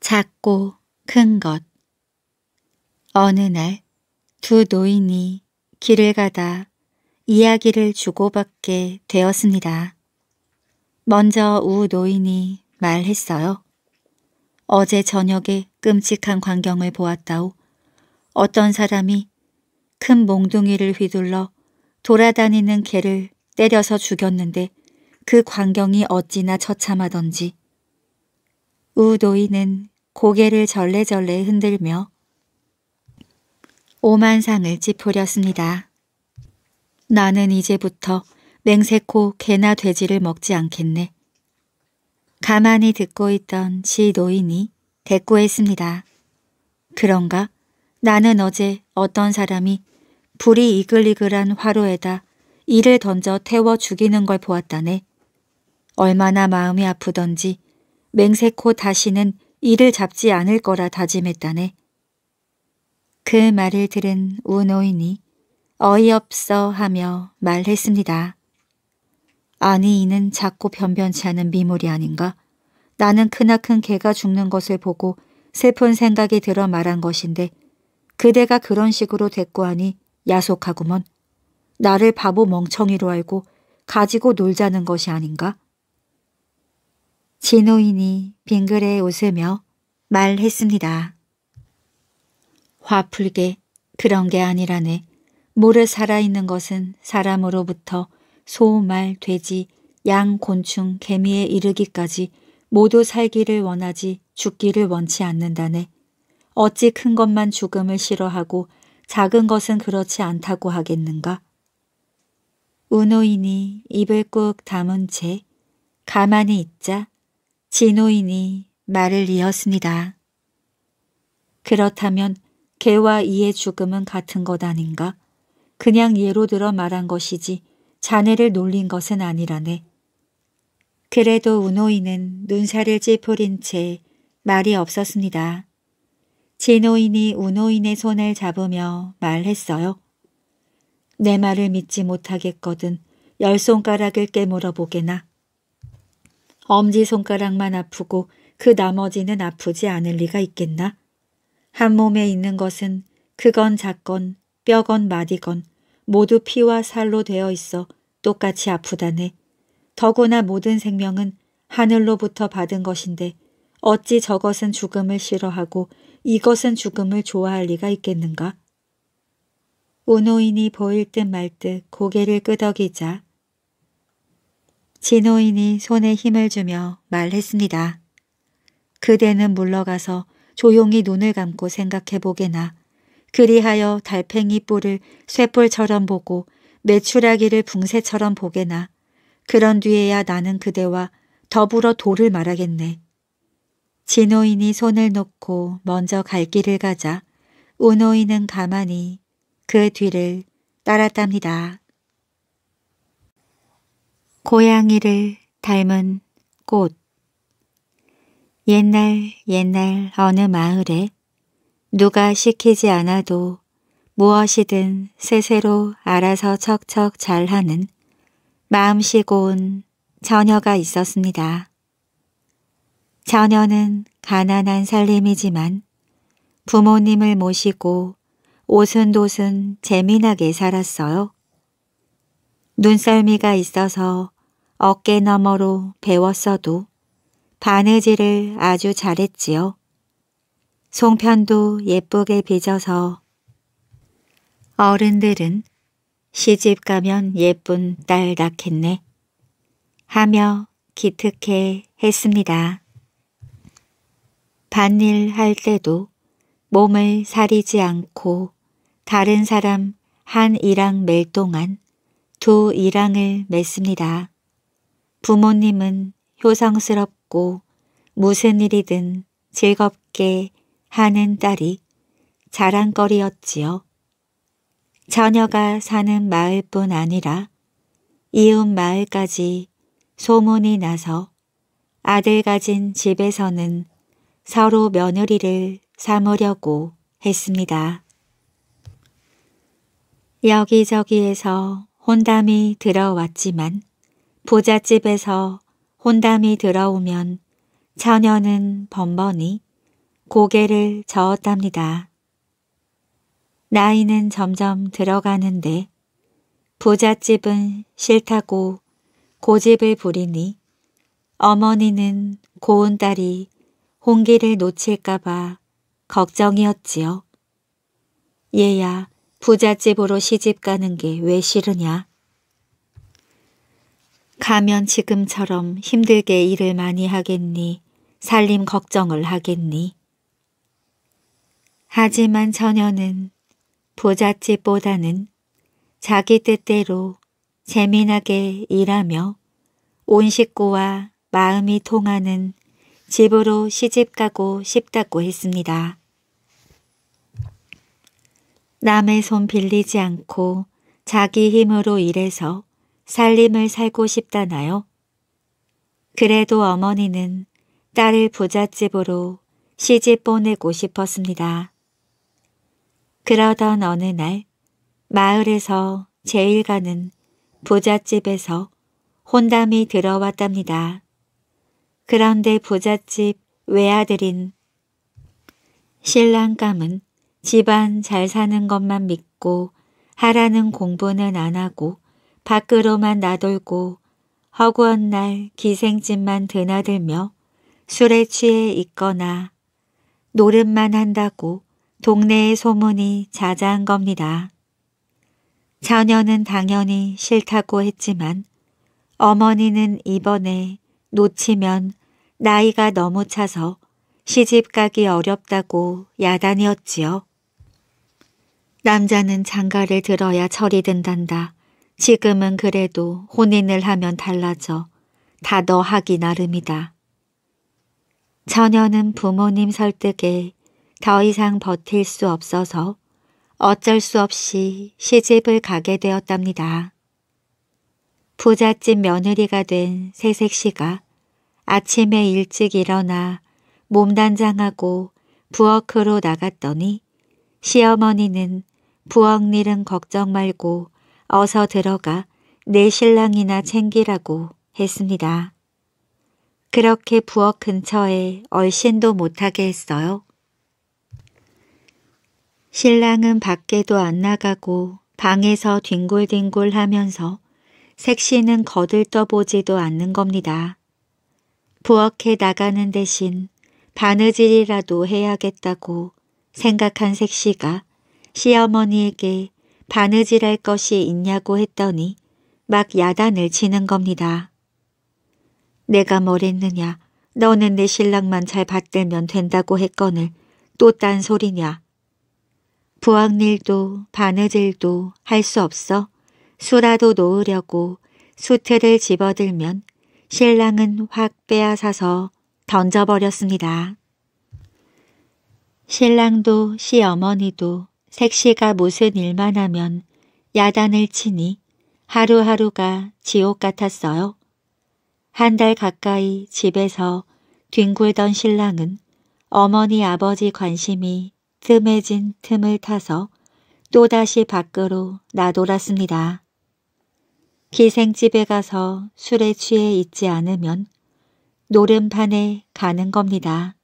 작고 큰 것. 어느 날 두 노인이 길을 가다 이야기를 주고받게 되었습니다. 먼저 우 노인이 말했어요. 어제 저녁에 끔찍한 광경을 보았다오. 어떤 사람이 큰 몽둥이를 휘둘러 돌아다니는 개를 때려서 죽였는데 그 광경이 어찌나 처참하던지. 우노인은 고개를 절레절레 흔들며 오만상을 찌푸렸습니다. 나는 이제부터 맹세코 개나 돼지를 먹지 않겠네. 가만히 듣고 있던 지 노인이 대꾸했습니다. 그런가? 나는 어제 어떤 사람이 불이 이글이글한 화로에다 이를 던져 태워 죽이는 걸 보았다네. 얼마나 마음이 아프던지 맹세코 다시는 이를 잡지 않을 거라 다짐했다네. 그 말을 들은 우노인이 어이없어 하며 말했습니다. 아니 이는 작고 변변치 않은 미물이 아닌가? 나는 크나큰 개가 죽는 것을 보고 슬픈 생각이 들어 말한 것인데 그대가 그런 식으로 대꾸하니 야속하구먼. 나를 바보 멍청이로 알고 가지고 놀자는 것이 아닌가? 진호인이 빙그레 웃으며 말했습니다. 화풀게 그런 게 아니라네. 모래 살아있는 것은 사람으로부터 소, 말, 돼지, 양, 곤충, 개미에 이르기까지 모두 살기를 원하지 죽기를 원치 않는다네. 어찌 큰 것만 죽음을 싫어하고 작은 것은 그렇지 않다고 하겠는가? 우노인이 입을 꾹 담은 채 가만히 있자 진호인이 말을 이었습니다. 그렇다면 개와 이의 죽음은 같은 것 아닌가? 그냥 예로 들어 말한 것이지 자네를 놀린 것은 아니라네. 그래도 운호인은 눈살을 찌푸린 채 말이 없었습니다. 진호인이 운호인의 손을 잡으며 말했어요. 내 말을 믿지 못하겠거든 열 손가락을 깨물어 보게나. 엄지손가락만 아프고 그 나머지는 아프지 않을 리가 있겠나? 한 몸에 있는 것은 그건 작건 뼈건 마디건 모두 피와 살로 되어 있어 똑같이 아프다네. 더구나 모든 생명은 하늘로부터 받은 것인데 어찌 저것은 죽음을 싫어하고 이것은 죽음을 좋아할 리가 있겠는가? 우노인이 보일 듯 말 듯 고개를 끄덕이자 진호인이 손에 힘을 주며 말했습니다. 그대는 물러가서 조용히 눈을 감고 생각해보게나 그리하여 달팽이 뿔을 쇠뿔처럼 보고 매추라기를 붕새처럼 보게나 그런 뒤에야 나는 그대와 더불어 도를 말하겠네. 진호인이 손을 놓고 먼저 갈 길을 가자 우노인은 가만히 그 뒤를 따랐답니다. 고양이를 닮은 꽃 옛날 옛날 어느 마을에 누가 시키지 않아도 무엇이든 세세로 알아서 척척 잘하는 마음씨 고운 처녀가 있었습니다. 처녀는 가난한 살림이지만 부모님을 모시고 오순도순 재미나게 살았어요. 눈썰미가 있어서 어깨 너머로 배웠어도 바느질을 아주 잘했지요. 송편도 예쁘게 빚어서 어른들은 시집 가면 예쁜 딸 낳겠네 하며 기특해 했습니다. 반일 할 때도 몸을 사리지 않고 다른 사람 한 이랑 멜 동안 두 이랑을 맺습니다. 부모님은 효성스럽고 무슨 일이든 즐겁게 하는 딸이 자랑거리였지요. 자녀가 사는 마을뿐 아니라 이웃 마을까지 소문이 나서 아들 가진 집에서는 서로 며느리를 삼으려고 했습니다. 여기저기에서 혼담이 들어왔지만 부잣집에서 혼담이 들어오면 처녀는 번번이 고개를 저었답니다. 나이는 점점 들어가는데 부잣집은 싫다고 고집을 부리니 어머니는 고운 딸이 홍기를 놓칠까봐 걱정이었지요. 얘야, 부잣집으로 시집 가는 게 왜 싫으냐? 가면 지금처럼 힘들게 일을 많이 하겠니? 살림 걱정을 하겠니? 하지만 처녀는 부잣집보다는 자기 뜻대로 재미나게 일하며 온 식구와 마음이 통하는 집으로 시집가고 싶다고 했습니다. 남의 손 빌리지 않고 자기 힘으로 일해서 살림을 살고 싶다나요? 그래도 어머니는 딸을 부잣집으로 시집 보내고 싶었습니다. 그러던 어느 날 마을에서 제일 가는 부잣집에서 혼담이 들어왔답니다. 그런데 부잣집 외아들인 신랑감은 집안 잘 사는 것만 믿고 하라는 공부는 안 하고 밖으로만 나돌고 허구한 날 기생집만 드나들며 술에 취해 있거나 노름만 한다고 동네의 소문이 자자한 겁니다. 자녀는 당연히 싫다고 했지만 어머니는 이번에 놓치면 나이가 너무 차서 시집 가기 어렵다고 야단이었지요. 남자는 장가를 들어야 철이 든단다. 지금은 그래도 혼인을 하면 달라져. 다 너 하기 나름이다. 처녀는 부모님 설득에 더 이상 버틸 수 없어서 어쩔 수 없이 시집을 가게 되었답니다. 부잣집 며느리가 된 새색씨가 아침에 일찍 일어나 몸단장하고 부엌으로 나갔더니 시어머니는 부엌일은 걱정 말고 어서 들어가 내 신랑이나 챙기라고 했습니다. 그렇게 부엌 근처에 얼씬도 못하게 했어요. 신랑은 밖에도 안 나가고 방에서 뒹굴뒹굴 하면서 색시는 거들떠보지도 않는 겁니다. 부엌에 나가는 대신 바느질이라도 해야겠다고 생각한 색시가 시어머니에게 바느질할 것이 있냐고 했더니 막 야단을 치는 겁니다. 내가 뭘 했느냐. 너는 내 신랑만 잘 받들면 된다고 했거늘 또 딴 소리냐. 부엌일도 바느질도 할 수 없어 수라도 놓으려고 수트를 집어들면 신랑은 확 빼앗아서 던져버렸습니다. 신랑도 시어머니도 색시가 무슨 일만 하면 야단을 치니 하루하루가 지옥 같았어요. 한 달 가까이 집에서 뒹굴던 신랑은 어머니 아버지 관심이 뜸해진 틈을 타서 또다시 밖으로 나돌았습니다. 기생집에 가서 술에 취해 있지 않으면 노름판에 가는 겁니다.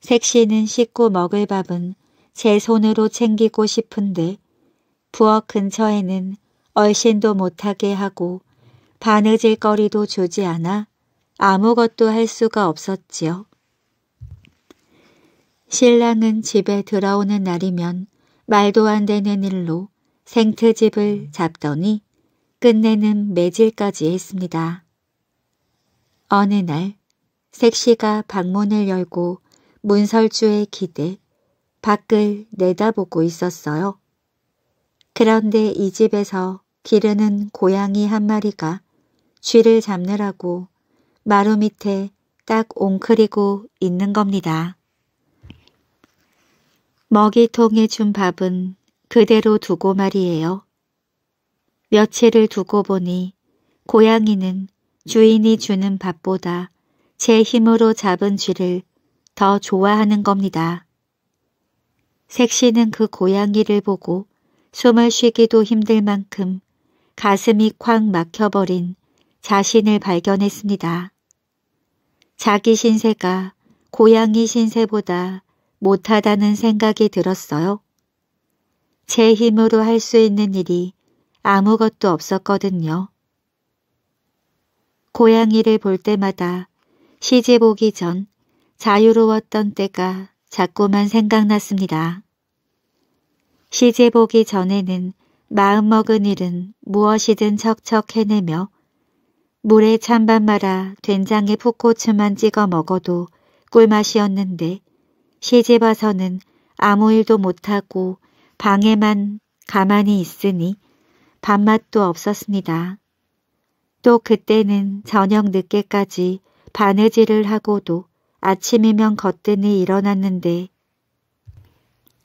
색시는 씻고 먹을 밥은 제 손으로 챙기고 싶은데 부엌 근처에는 얼씬도 못하게 하고 바느질 거리도 주지 않아 아무것도 할 수가 없었지요. 신랑은 집에 들어오는 날이면 말도 안 되는 일로 생트집을 잡더니 끝내는 매질까지 했습니다. 어느 날 색시가 방문을 열고 문설주의 기대, 밖을 내다보고 있었어요. 그런데 이 집에서 기르는 고양이 한 마리가 쥐를 잡느라고 마루 밑에 딱 옹크리고 있는 겁니다. 먹이통에 준 밥은 그대로 두고 말이에요. 며칠을 두고 보니 고양이는 주인이 주는 밥보다 제 힘으로 잡은 쥐를 더 좋아하는 겁니다. 색시는 그 고양이를 보고 숨을 쉬기도 힘들 만큼 가슴이 쾅 막혀버린 자신을 발견했습니다. 자기 신세가 고양이 신세보다 못하다는 생각이 들었어요. 제 힘으로 할 수 있는 일이 아무것도 없었거든요. 고양이를 볼 때마다 시집 오기 전 자유로웠던 때가 자꾸만 생각났습니다. 시제 보기 전에는 마음먹은 일은 무엇이든 척척 해내며 물에 찬밥 말아 된장에 풋고추만 찍어 먹어도 꿀맛이었는데 시제 와서는 아무 일도 못하고 방에만 가만히 있으니 밥맛도 없었습니다. 또 그때는 저녁 늦게까지 바느질을 하고도 아침이면 거뜬히 일어났는데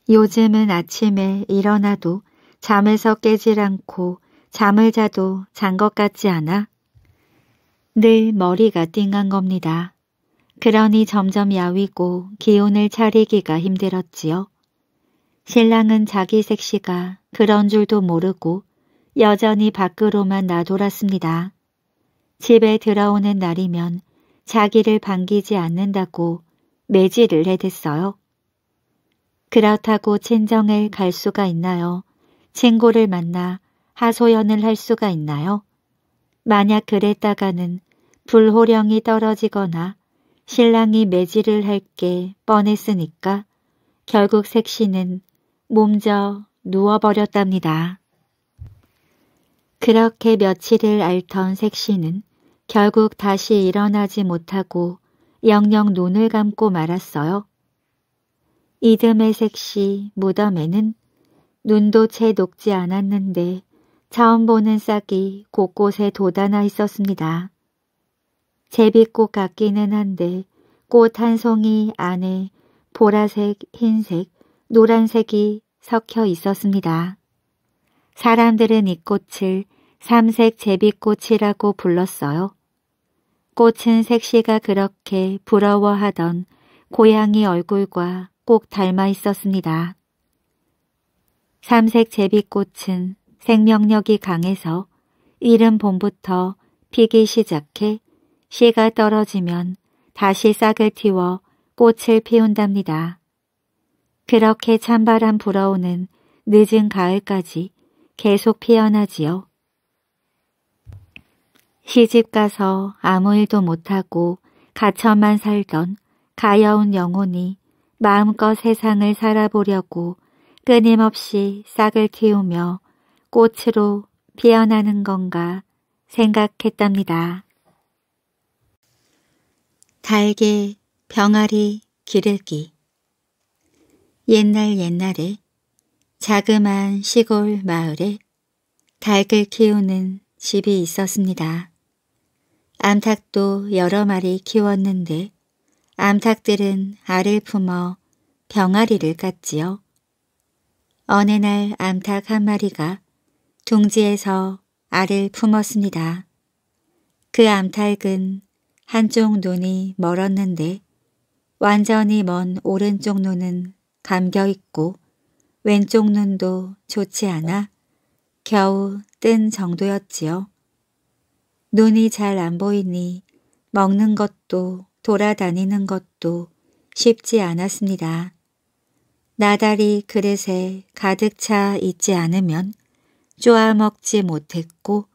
요즘은 아침에 일어나도 잠에서 깨질 않고 잠을 자도 잔 것 같지 않아? 늘 머리가 띵한 겁니다. 그러니 점점 야위고 기운을 차리기가 힘들었지요. 신랑은 자기 색시가 그런 줄도 모르고 여전히 밖으로만 나돌았습니다. 집에 들어오는 날이면 자기를 반기지 않는다고 매질을 해댔어요. 그렇다고 친정을 갈 수가 있나요? 친구를 만나 하소연을 할 수가 있나요? 만약 그랬다가는 불호령이 떨어지거나 신랑이 매질을 할 게 뻔했으니까 결국 색시는 몸져 누워버렸답니다. 그렇게 며칠을 앓던 색시는 결국 다시 일어나지 못하고 영영 눈을 감고 말았어요. 이듬해 색시 무덤에는 눈도 채 녹지 않았는데 처음 보는 싹이 곳곳에 돋아나 있었습니다. 제비꽃 같기는 한데 꽃 한 송이 안에 보라색, 흰색, 노란색이 섞여 있었습니다. 사람들은 이 꽃을 삼색 제비꽃이라고 불렀어요. 꽃은 색시가 그렇게 부러워하던 고양이 얼굴과 꼭 닮아 있었습니다. 삼색 제비꽃은 생명력이 강해서 이른 봄부터 피기 시작해 씨가 떨어지면 다시 싹을 틔워 꽃을 피운답니다. 그렇게 찬바람 불어오는 늦은 가을까지 계속 피어나지요. 시집 가서 아무 일도 못하고 가처만 살던 가여운 영혼이 마음껏 세상을 살아보려고 끊임없이 싹을 키우며 꽃으로 피어나는 건가 생각했답니다. 달개, 병아리, 기르기 옛날 옛날에 자그마한 시골 마을에 닭을 키우는 집이 있었습니다. 암탉도 여러 마리 키웠는데 암탉들은 알을 품어 병아리를 깠지요. 어느 날 암탉 한 마리가 둥지에서 알을 품었습니다. 그 암탉은 한쪽 눈이 멀었는데 완전히 먼 오른쪽 눈은 감겨 있고 왼쪽 눈도 좋지 않아 겨우 뜬 정도였지요. 눈이 잘 안 보이니 먹는 것도 돌아다니는 것도 쉽지 않았습니다. 나달이 그릇에 가득 차 있지 않으면 쪼아먹지 못했고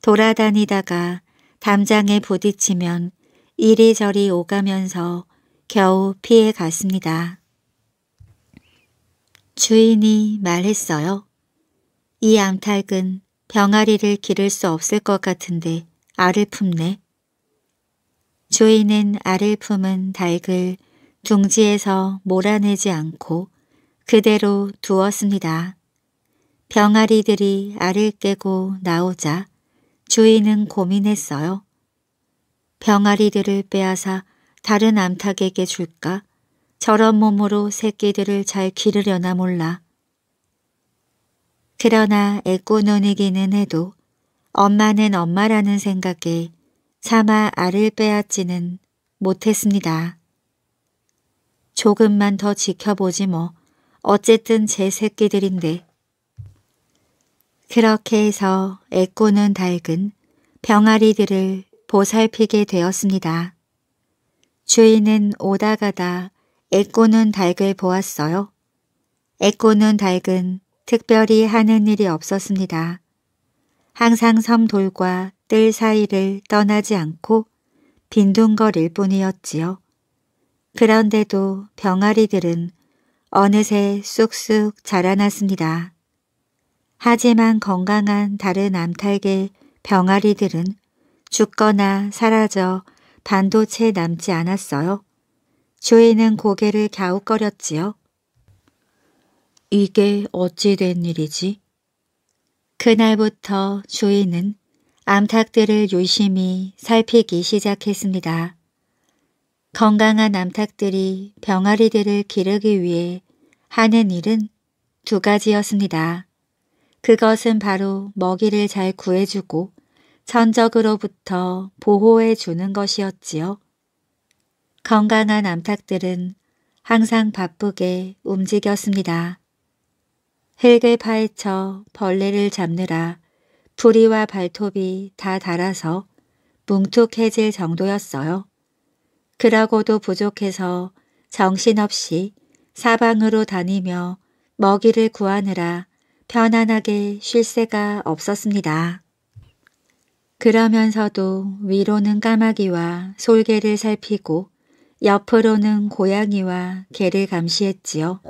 돌아다니다가 담장에 부딪히면 이리저리 오가면서 겨우 피해 갔습니다. 주인이 말했어요. 이 암탉은 병아리를 기를 수 없을 것 같은데 알을 품네. 주인은 알을 품은 닭을 둥지에서 몰아내지 않고 그대로 두었습니다. 병아리들이 알을 깨고 나오자 주인은 고민했어요. 병아리들을 빼앗아 다른 암탉에게 줄까? 저런 몸으로 새끼들을 잘 기르려나 몰라. 그러나 애꾸눈이기는 해도 엄마는 엄마라는 생각에 차마 알을 빼앗지는 못했습니다. 조금만 더 지켜보지 뭐 어쨌든 제 새끼들인데. 그렇게 해서 애꾸는 닭은 병아리들을 보살피게 되었습니다. 주인은 오다가다 애꾸는 닭을 보았어요. 애꾸는 닭은 특별히 하는 일이 없었습니다. 항상 섬 돌과 뜰 사이를 떠나지 않고 빈둥거릴 뿐이었지요. 그런데도 병아리들은 어느새 쑥쑥 자라났습니다. 하지만 건강한 다른 암탉의 병아리들은 죽거나 사라져 반도 체 남지 않았어요. 주인은 고개를 갸웃거렸지요. 이게 어찌 된 일이지? 그날부터 주인은 암탉들을 유심히 살피기 시작했습니다. 건강한 암탉들이 병아리들을 기르기 위해 하는 일은 두 가지였습니다. 그것은 바로 먹이를 잘 구해주고 천적으로부터 보호해 주는 것이었지요. 건강한 암탉들은 항상 바쁘게 움직였습니다. 흙을 파헤쳐 벌레를 잡느라 풀이와 발톱이 다 달아서 뭉툭해질 정도였어요. 그러고도 부족해서 정신없이 사방으로 다니며 먹이를 구하느라 편안하게 쉴 새가 없었습니다. 그러면서도 위로는 까마귀와 솔개를 살피고 옆으로는 고양이와 개를 감시했지요.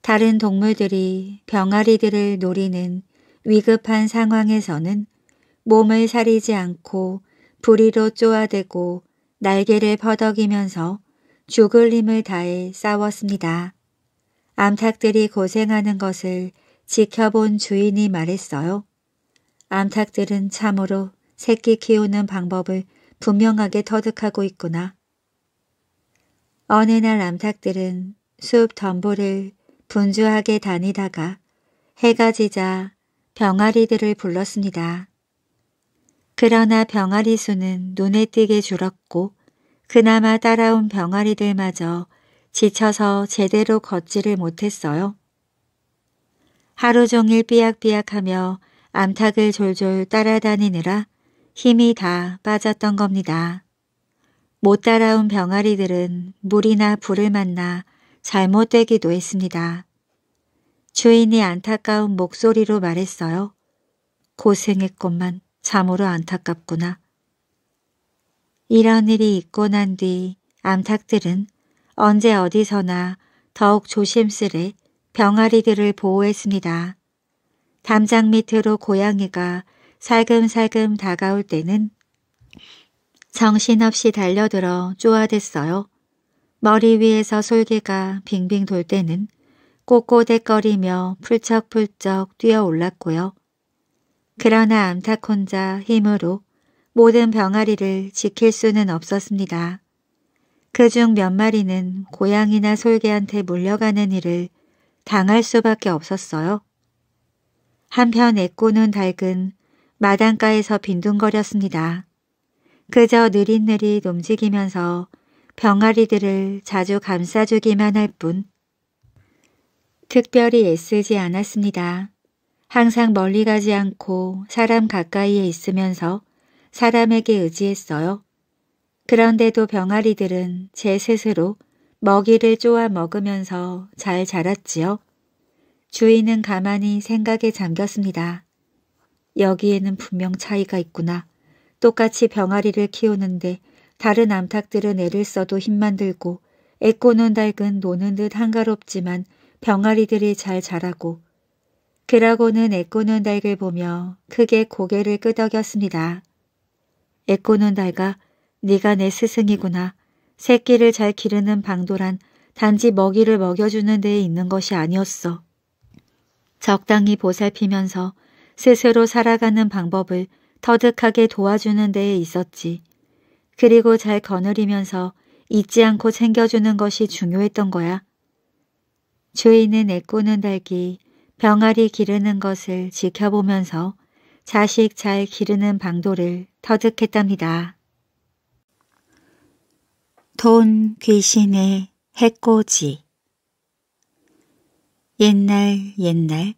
다른 동물들이 병아리들을 노리는 위급한 상황에서는 몸을 사리지 않고 부리로 쪼아대고 날개를 퍼덕이면서 죽을 힘을 다해 싸웠습니다. 암탉들이 고생하는 것을 지켜본 주인이 말했어요. 암탉들은 참으로 새끼 키우는 방법을 분명하게 터득하고 있구나. 어느 날 암탉들은 숲 덤불을 분주하게 다니다가 해가 지자 병아리들을 불렀습니다. 그러나 병아리 수는 눈에 띄게 줄었고 그나마 따라온 병아리들마저 지쳐서 제대로 걷지를 못했어요. 하루 종일 삐약삐약하며 암탉을 졸졸 따라다니느라 힘이 다 빠졌던 겁니다. 못 따라온 병아리들은 물이나 불을 만나 잘못되기도 했습니다. 주인이 안타까운 목소리로 말했어요. 고생했건만 참으로 안타깝구나. 이런 일이 있고 난 뒤 암탉들은 언제 어디서나 더욱 조심스레 병아리들을 보호했습니다. 담장 밑으로 고양이가 살금살금 다가올 때는 정신없이 달려들어 쪼아댔어요. 머리 위에서 솔개가 빙빙 돌 때는 꼬꼬댁거리며 풀쩍풀쩍 뛰어 올랐고요. 그러나 암탉혼자 힘으로 모든 병아리를 지킬 수는 없었습니다. 그 중 몇 마리는 고양이나 솔개한테 물려가는 일을 당할 수밖에 없었어요. 한편 애꾸는 닭은 마당가에서 빈둥거렸습니다. 그저 느릿느릿 움직이면서 병아리들을 자주 감싸주기만 할 뿐 특별히 애쓰지 않았습니다. 항상 멀리 가지 않고 사람 가까이에 있으면서 사람에게 의지했어요. 그런데도 병아리들은 제 스스로 먹이를 쪼아 먹으면서 잘 자랐지요. 주인은 가만히 생각에 잠겼습니다. 여기에는 분명 차이가 있구나. 똑같이 병아리를 키우는데 다른 암탉들은 애를 써도 힘만 들고 애꼬는 닭은 노는 듯 한가롭지만 병아리들이 잘 자라고 그라고는 애꼬는 닭을 보며 크게 고개를 끄덕였습니다. 애꼬는 닭아 네가 내 스승이구나. 새끼를 잘 기르는 방도란 단지 먹이를 먹여주는 데에 있는 것이 아니었어. 적당히 보살피면서 스스로 살아가는 방법을 터득하게 도와주는 데에 있었지. 그리고 잘 거느리면서 잊지 않고 챙겨주는 것이 중요했던 거야. 주인은 애꾸는 달기 병아리 기르는 것을 지켜보면서 자식 잘 기르는 방도를 터득했답니다. 돈 귀신의 해꼬지 옛날 옛날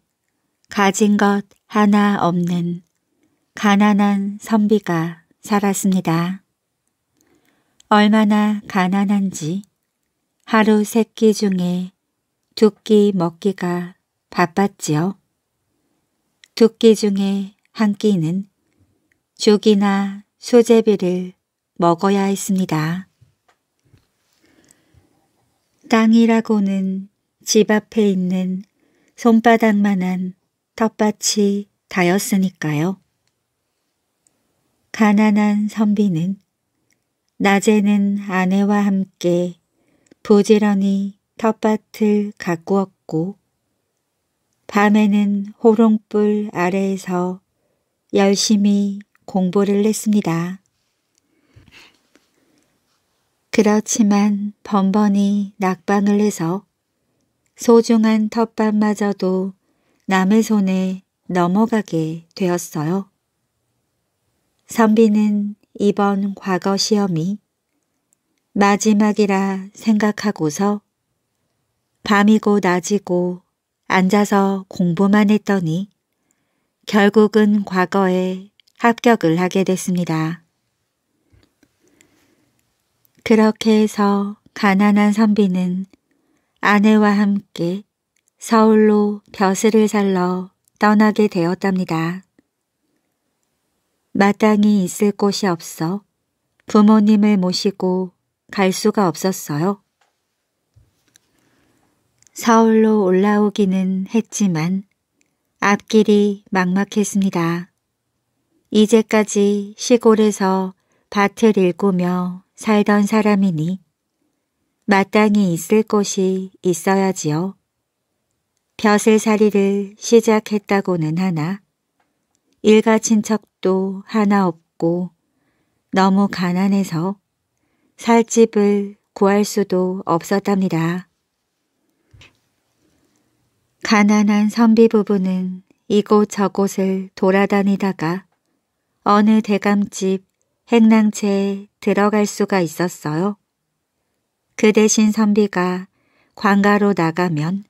가진 것 하나 없는 가난한 선비가 살았습니다. 얼마나 가난한지 하루 세 끼 중에 두 끼 먹기가 바빴지요. 두 끼 중에 한 끼는 죽이나 소제비를 먹어야 했습니다. 땅이라고는 집 앞에 있는 손바닥만한 텃밭이 다였으니까요. 가난한 선비는 낮에는 아내와 함께 부지런히 텃밭을 가꾸었고 밤에는 호롱불 아래에서 열심히 공부를 했습니다. 그렇지만 번번이 낙방을 해서 소중한 텃밭마저도 남의 손에 넘어가게 되었어요. 선비는 이번 과거 시험이 마지막이라 생각하고서 밤이고 낮이고 앉아서 공부만 했더니 결국은 과거에 합격을 하게 됐습니다. 그렇게 해서 가난한 선비는 아내와 함께 서울로 벼슬을 살러 떠나게 되었답니다. 마땅히 있을 곳이 없어 부모님을 모시고 갈 수가 없었어요. 서울로 올라오기는 했지만 앞길이 막막했습니다. 이제까지 시골에서 밭을 일구며 살던 사람이니 마땅히 있을 곳이 있어야지요. 벼슬살이를 시작했다고는 하나 일가 친척도 하나 없고 너무 가난해서 살 집을 구할 수도 없었답니다. 가난한 선비 부부는 이곳저곳을 돌아다니다가 어느 대감집 행랑채에 들어갈 수가 있었어요. 그 대신 선비가 관가로 나가면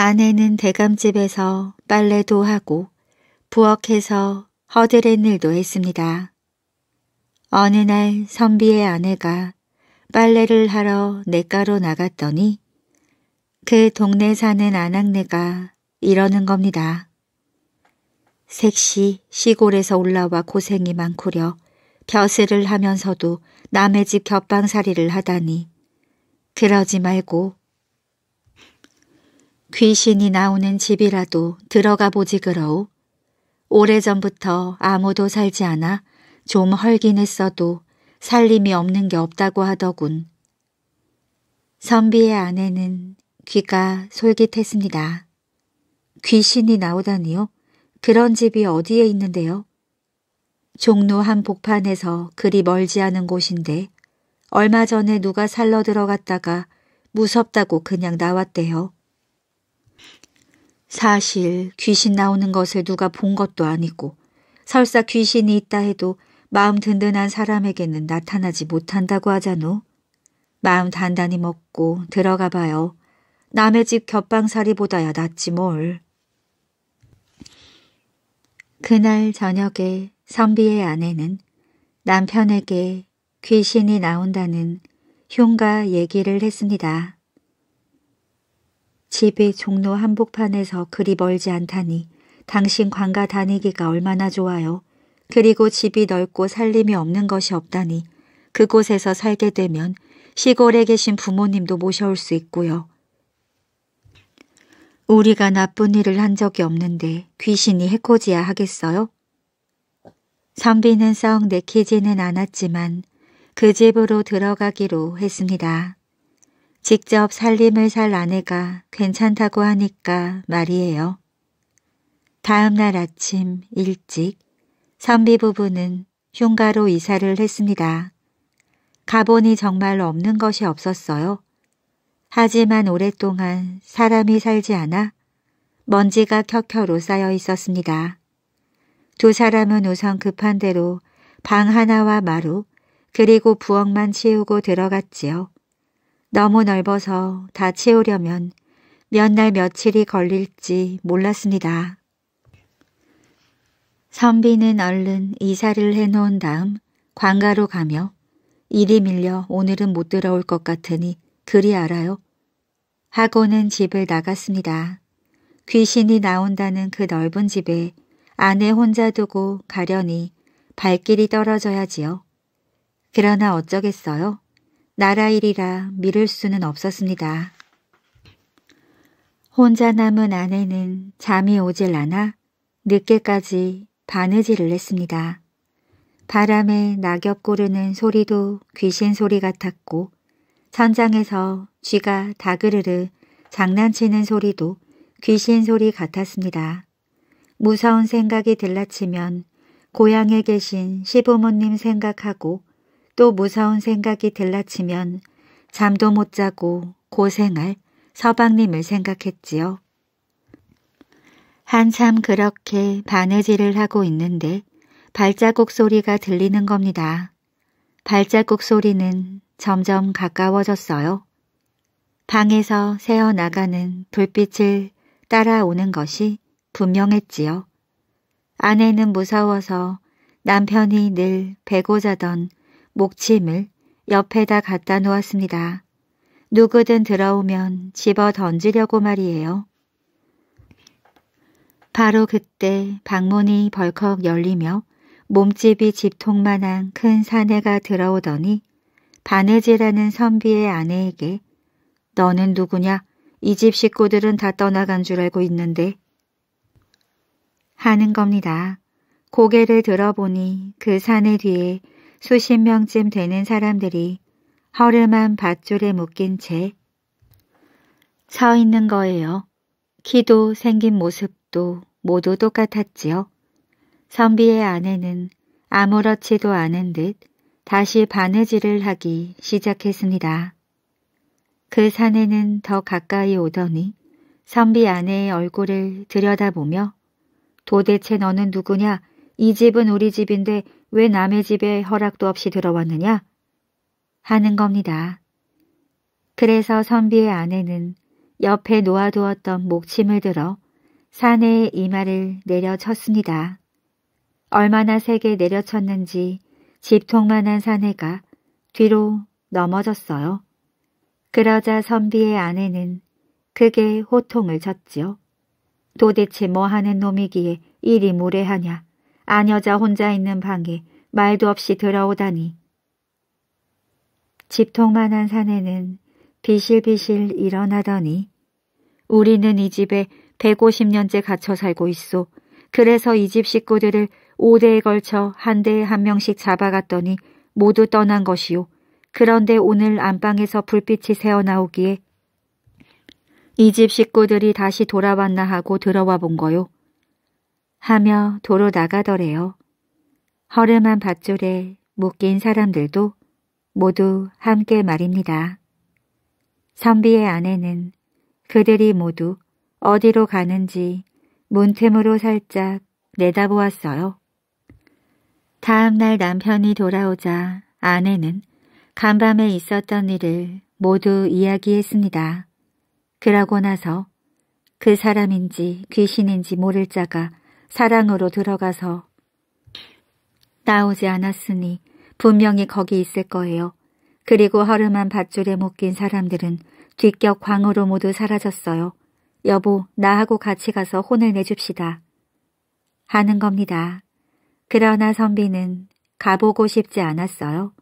아내는 대감집에서 빨래도 하고 부엌에서 허드렛 일도 했습니다. 어느 날 선비의 아내가 빨래를 하러 내가로 나갔더니 그 동네 사는 아낙네가 이러는 겁니다. 색시 시골에서 올라와 고생이 많구려 벼슬을 하면서도 남의 집 겹방살이를 하다니 그러지 말고 귀신이 나오는 집이라도 들어가 보지 그러오 오래전부터 아무도 살지 않아 좀 헐긴 했어도 살림이 없는 게 없다고 하더군. 선비의 아내는 귀가 솔깃했습니다. 귀신이 나오다니요? 그런 집이 어디에 있는데요? 종로 한 복판에서 그리 멀지 않은 곳인데 얼마 전에 누가 살러 들어갔다가 무섭다고 그냥 나왔대요. 사실 귀신 나오는 것을 누가 본 것도 아니고 설사 귀신이 있다 해도 마음 든든한 사람에게는 나타나지 못한다고 하자노. 마음 단단히 먹고 들어가 봐요. 남의 집곁방살이보다야 낫지 뭘. 그날 저녁에 선비의 아내는 남편에게 귀신이 나온다는 흉가 얘기를 했습니다. 집이 종로 한복판에서 그리 멀지 않다니 당신 관가 다니기가 얼마나 좋아요. 그리고 집이 넓고 살림이 없는 것이 없다니 그곳에서 살게 되면 시골에 계신 부모님도 모셔올 수 있고요. 우리가 나쁜 일을 한 적이 없는데 귀신이 해코지야 하겠어요? 선비는 썩 내키지는 않았지만 그 집으로 들어가기로 했습니다. 직접 살림을 살 아내가 괜찮다고 하니까 말이에요. 다음 날 아침 일찍 선비 부부는 흉가로 이사를 했습니다. 가본이 정말 없는 것이 없었어요. 하지만 오랫동안 사람이 살지 않아 먼지가 켜켜로 쌓여 있었습니다. 두 사람은 우선 급한 대로 방 하나와 마루 그리고 부엌만 치우고 들어갔지요. 너무 넓어서 다 채우려면 몇 날 며칠이 걸릴지 몰랐습니다. 선비는 얼른 이사를 해놓은 다음 관가로 가며 일이 밀려 오늘은 못 들어올 것 같으니 그리 알아요. 하고는 집을 나갔습니다. 귀신이 나온다는 그 넓은 집에 아내 혼자 두고 가려니 발길이 떨어져야지요. 그러나 어쩌겠어요? 나라 일이라 미룰 수는 없었습니다. 혼자 남은 아내는 잠이 오질 않아 늦게까지 바느질을 했습니다. 바람에 낙엽 고르는 소리도 귀신 소리 같았고 천장에서 쥐가 다그르르 장난치는 소리도 귀신 소리 같았습니다. 무서운 생각이 들라치면 고향에 계신 시부모님 생각하고 또 무서운 생각이 들라치면 잠도 못 자고 고생할 서방님을 생각했지요. 한참 그렇게 바느질을 하고 있는데 발자국 소리가 들리는 겁니다. 발자국 소리는 점점 가까워졌어요. 방에서 새어나가는 불빛을 따라오는 것이 분명했지요. 아내는 무서워서 남편이 늘 베고 자던 목침을 옆에다 갖다 놓았습니다. 누구든 들어오면 집어 던지려고 말이에요. 바로 그때 방문이 벌컥 열리며 몸집이 집통만한 큰 사내가 들어오더니 바느질하는 선비의 아내에게 너는 누구냐? 이 집 식구들은 다 떠나간 줄 알고 있는데 하는 겁니다. 고개를 들어보니 그 사내 뒤에 수십 명쯤 되는 사람들이 허름한 밧줄에 묶인 채 서 있는 거예요. 키도 생긴 모습도 모두 똑같았지요. 선비의 아내는 아무렇지도 않은 듯 다시 바느질을 하기 시작했습니다. 그 사내는 더 가까이 오더니 선비 아내의 얼굴을 들여다보며 도대체 너는 누구냐? 이 집은 우리 집인데 왜 남의 집에 허락도 없이 들어왔느냐? 하는 겁니다. 그래서 선비의 아내는 옆에 놓아두었던 목침을 들어 사내의 이마를 내려쳤습니다. 얼마나 세게 내려쳤는지 집통만한 사내가 뒤로 넘어졌어요. 그러자 선비의 아내는 크게 호통을 쳤지요. 도대체 뭐 하는 놈이기에 이리 모래하냐. 아녀자 혼자 있는 방에 말도 없이 들어오다니. 집통만한 산에는 비실비실 일어나더니 우리는 이 집에 150년째 갇혀 살고 있소. 그래서 이 집 식구들을 5대에 걸쳐 한 대에 한 명씩 잡아갔더니 모두 떠난 것이요. 그런데 오늘 안방에서 불빛이 새어나오기에 이 집 식구들이 다시 돌아왔나 하고 들어와 본 거요. 하며 도로 나가더래요. 허름한 밧줄에 묶인 사람들도 모두 함께 말입니다. 선비의 아내는 그들이 모두 어디로 가는지 문틈으로 살짝 내다보았어요. 다음날 남편이 돌아오자 아내는 간밤에 있었던 일을 모두 이야기했습니다. 그러고 나서 그 사람인지 귀신인지 모를 자가 사랑으로 들어가서 나오지 않았으니 분명히 거기 있을 거예요. 그리고 허름한 밧줄에 묶인 사람들은 뒷격 광으로 모두 사라졌어요. 여보, 나하고 같이 가서 혼을 내줍시다. 하는 겁니다. 그러나 선비는 가보고 싶지 않았어요.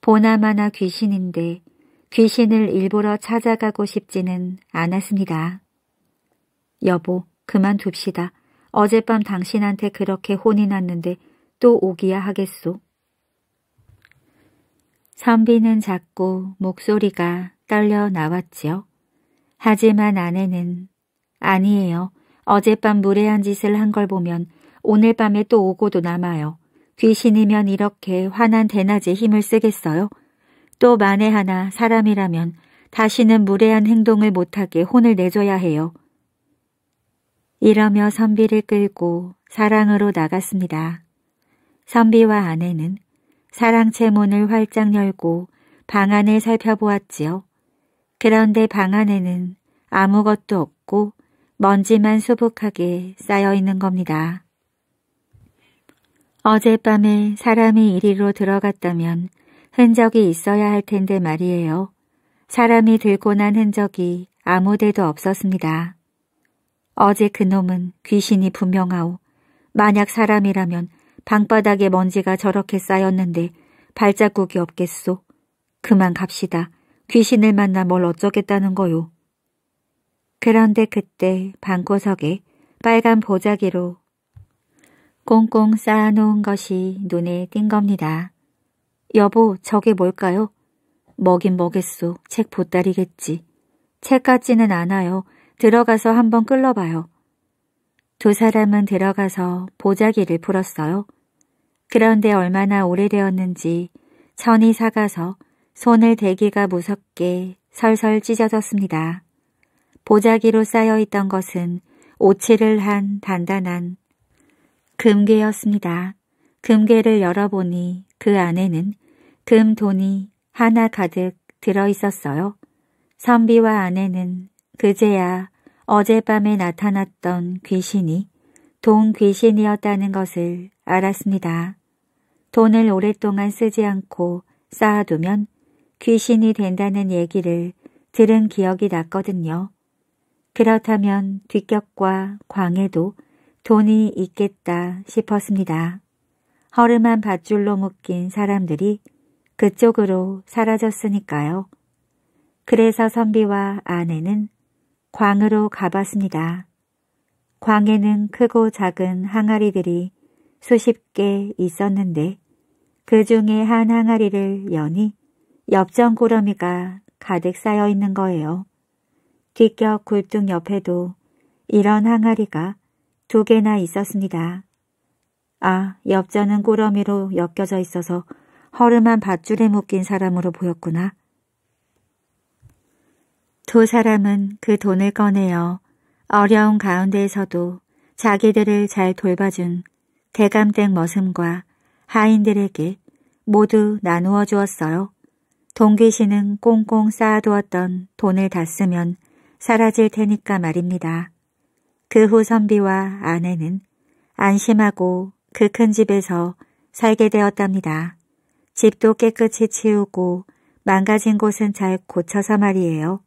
보나마나 귀신인데 귀신을 일부러 찾아가고 싶지는 않았습니다. 여보, 그만둡시다. 어젯밤 당신한테 그렇게 혼이 났는데 또 오기야 하겠소. 선비는 자꾸 목소리가 떨려 나왔지요. 하지만 아내는 아니에요. 어젯밤 무례한 짓을 한 걸 보면 오늘 밤에 또 오고도 남아요. 귀신이면 이렇게 화난 대낮에 힘을 쓰겠어요. 또 만에 하나 사람이라면 다시는 무례한 행동을 못하게 혼을 내줘야 해요. 이러며 선비를 끌고 사랑으로 나갔습니다. 선비와 아내는 사랑채 문을 활짝 열고 방 안을 살펴보았지요. 그런데 방 안에는 아무것도 없고 먼지만 수북하게 쌓여 있는 겁니다. 어젯밤에 사람이 이리로 들어갔다면 흔적이 있어야 할 텐데 말이에요. 사람이 들고 난 흔적이 아무데도 없었습니다. 어제 그놈은 귀신이 분명하오. 만약 사람이라면 방바닥에 먼지가 저렇게 쌓였는데 발자국이 없겠소. 그만 갑시다. 귀신을 만나 뭘 어쩌겠다는 거요. 그런데 그때 방구석에 빨간 보자기로 꽁꽁 쌓아놓은 것이 눈에 띈 겁니다. 여보, 저게 뭘까요? 먹인 먹겠소. 책 보따리겠지. 책 같지는 않아요. 들어가서 한번 끌러봐요. 두 사람은 들어가서 보자기를 풀었어요. 그런데 얼마나 오래되었는지 천이 사가서 손을 대기가 무섭게 설설 찢어졌습니다. 보자기로 쌓여있던 것은 오치를 한 단단한 금괴였습니다. 금괴를 열어보니 그 안에는 금 돈이 하나 가득 들어있었어요. 선비와 아내는 그제야 어젯밤에 나타났던 귀신이 돈귀신이었다는 것을 알았습니다. 돈을 오랫동안 쓰지 않고 쌓아두면 귀신이 된다는 얘기를 들은 기억이 났거든요. 그렇다면 뒷격과 광에도 돈이 있겠다 싶었습니다. 허름한 밧줄로 묶인 사람들이 그쪽으로 사라졌으니까요. 그래서 선비와 아내는 광으로 가봤습니다. 광에는 크고 작은 항아리들이 수십 개 있었는데 그 중에 한 항아리를 여니 엽전고러미가 가득 쌓여 있는 거예요. 뒷격 굴뚝 옆에도 이런 항아리가 두 개나 있었습니다. 아, 엽전은 꾸러미로 엮여져 있어서 허름한 밧줄에 묶인 사람으로 보였구나. 두 사람은 그 돈을 꺼내어 어려운 가운데에서도 자기들을 잘 돌봐준 대감댁 머슴과 하인들에게 모두 나누어 주었어요. 동기 씨는 꽁꽁 쌓아두었던 돈을 다 쓰면 사라질 테니까 말입니다. 그 후 선비와 아내는 안심하고 그 큰 집에서 살게 되었답니다. 집도 깨끗이 치우고 망가진 곳은 잘 고쳐서 말이에요.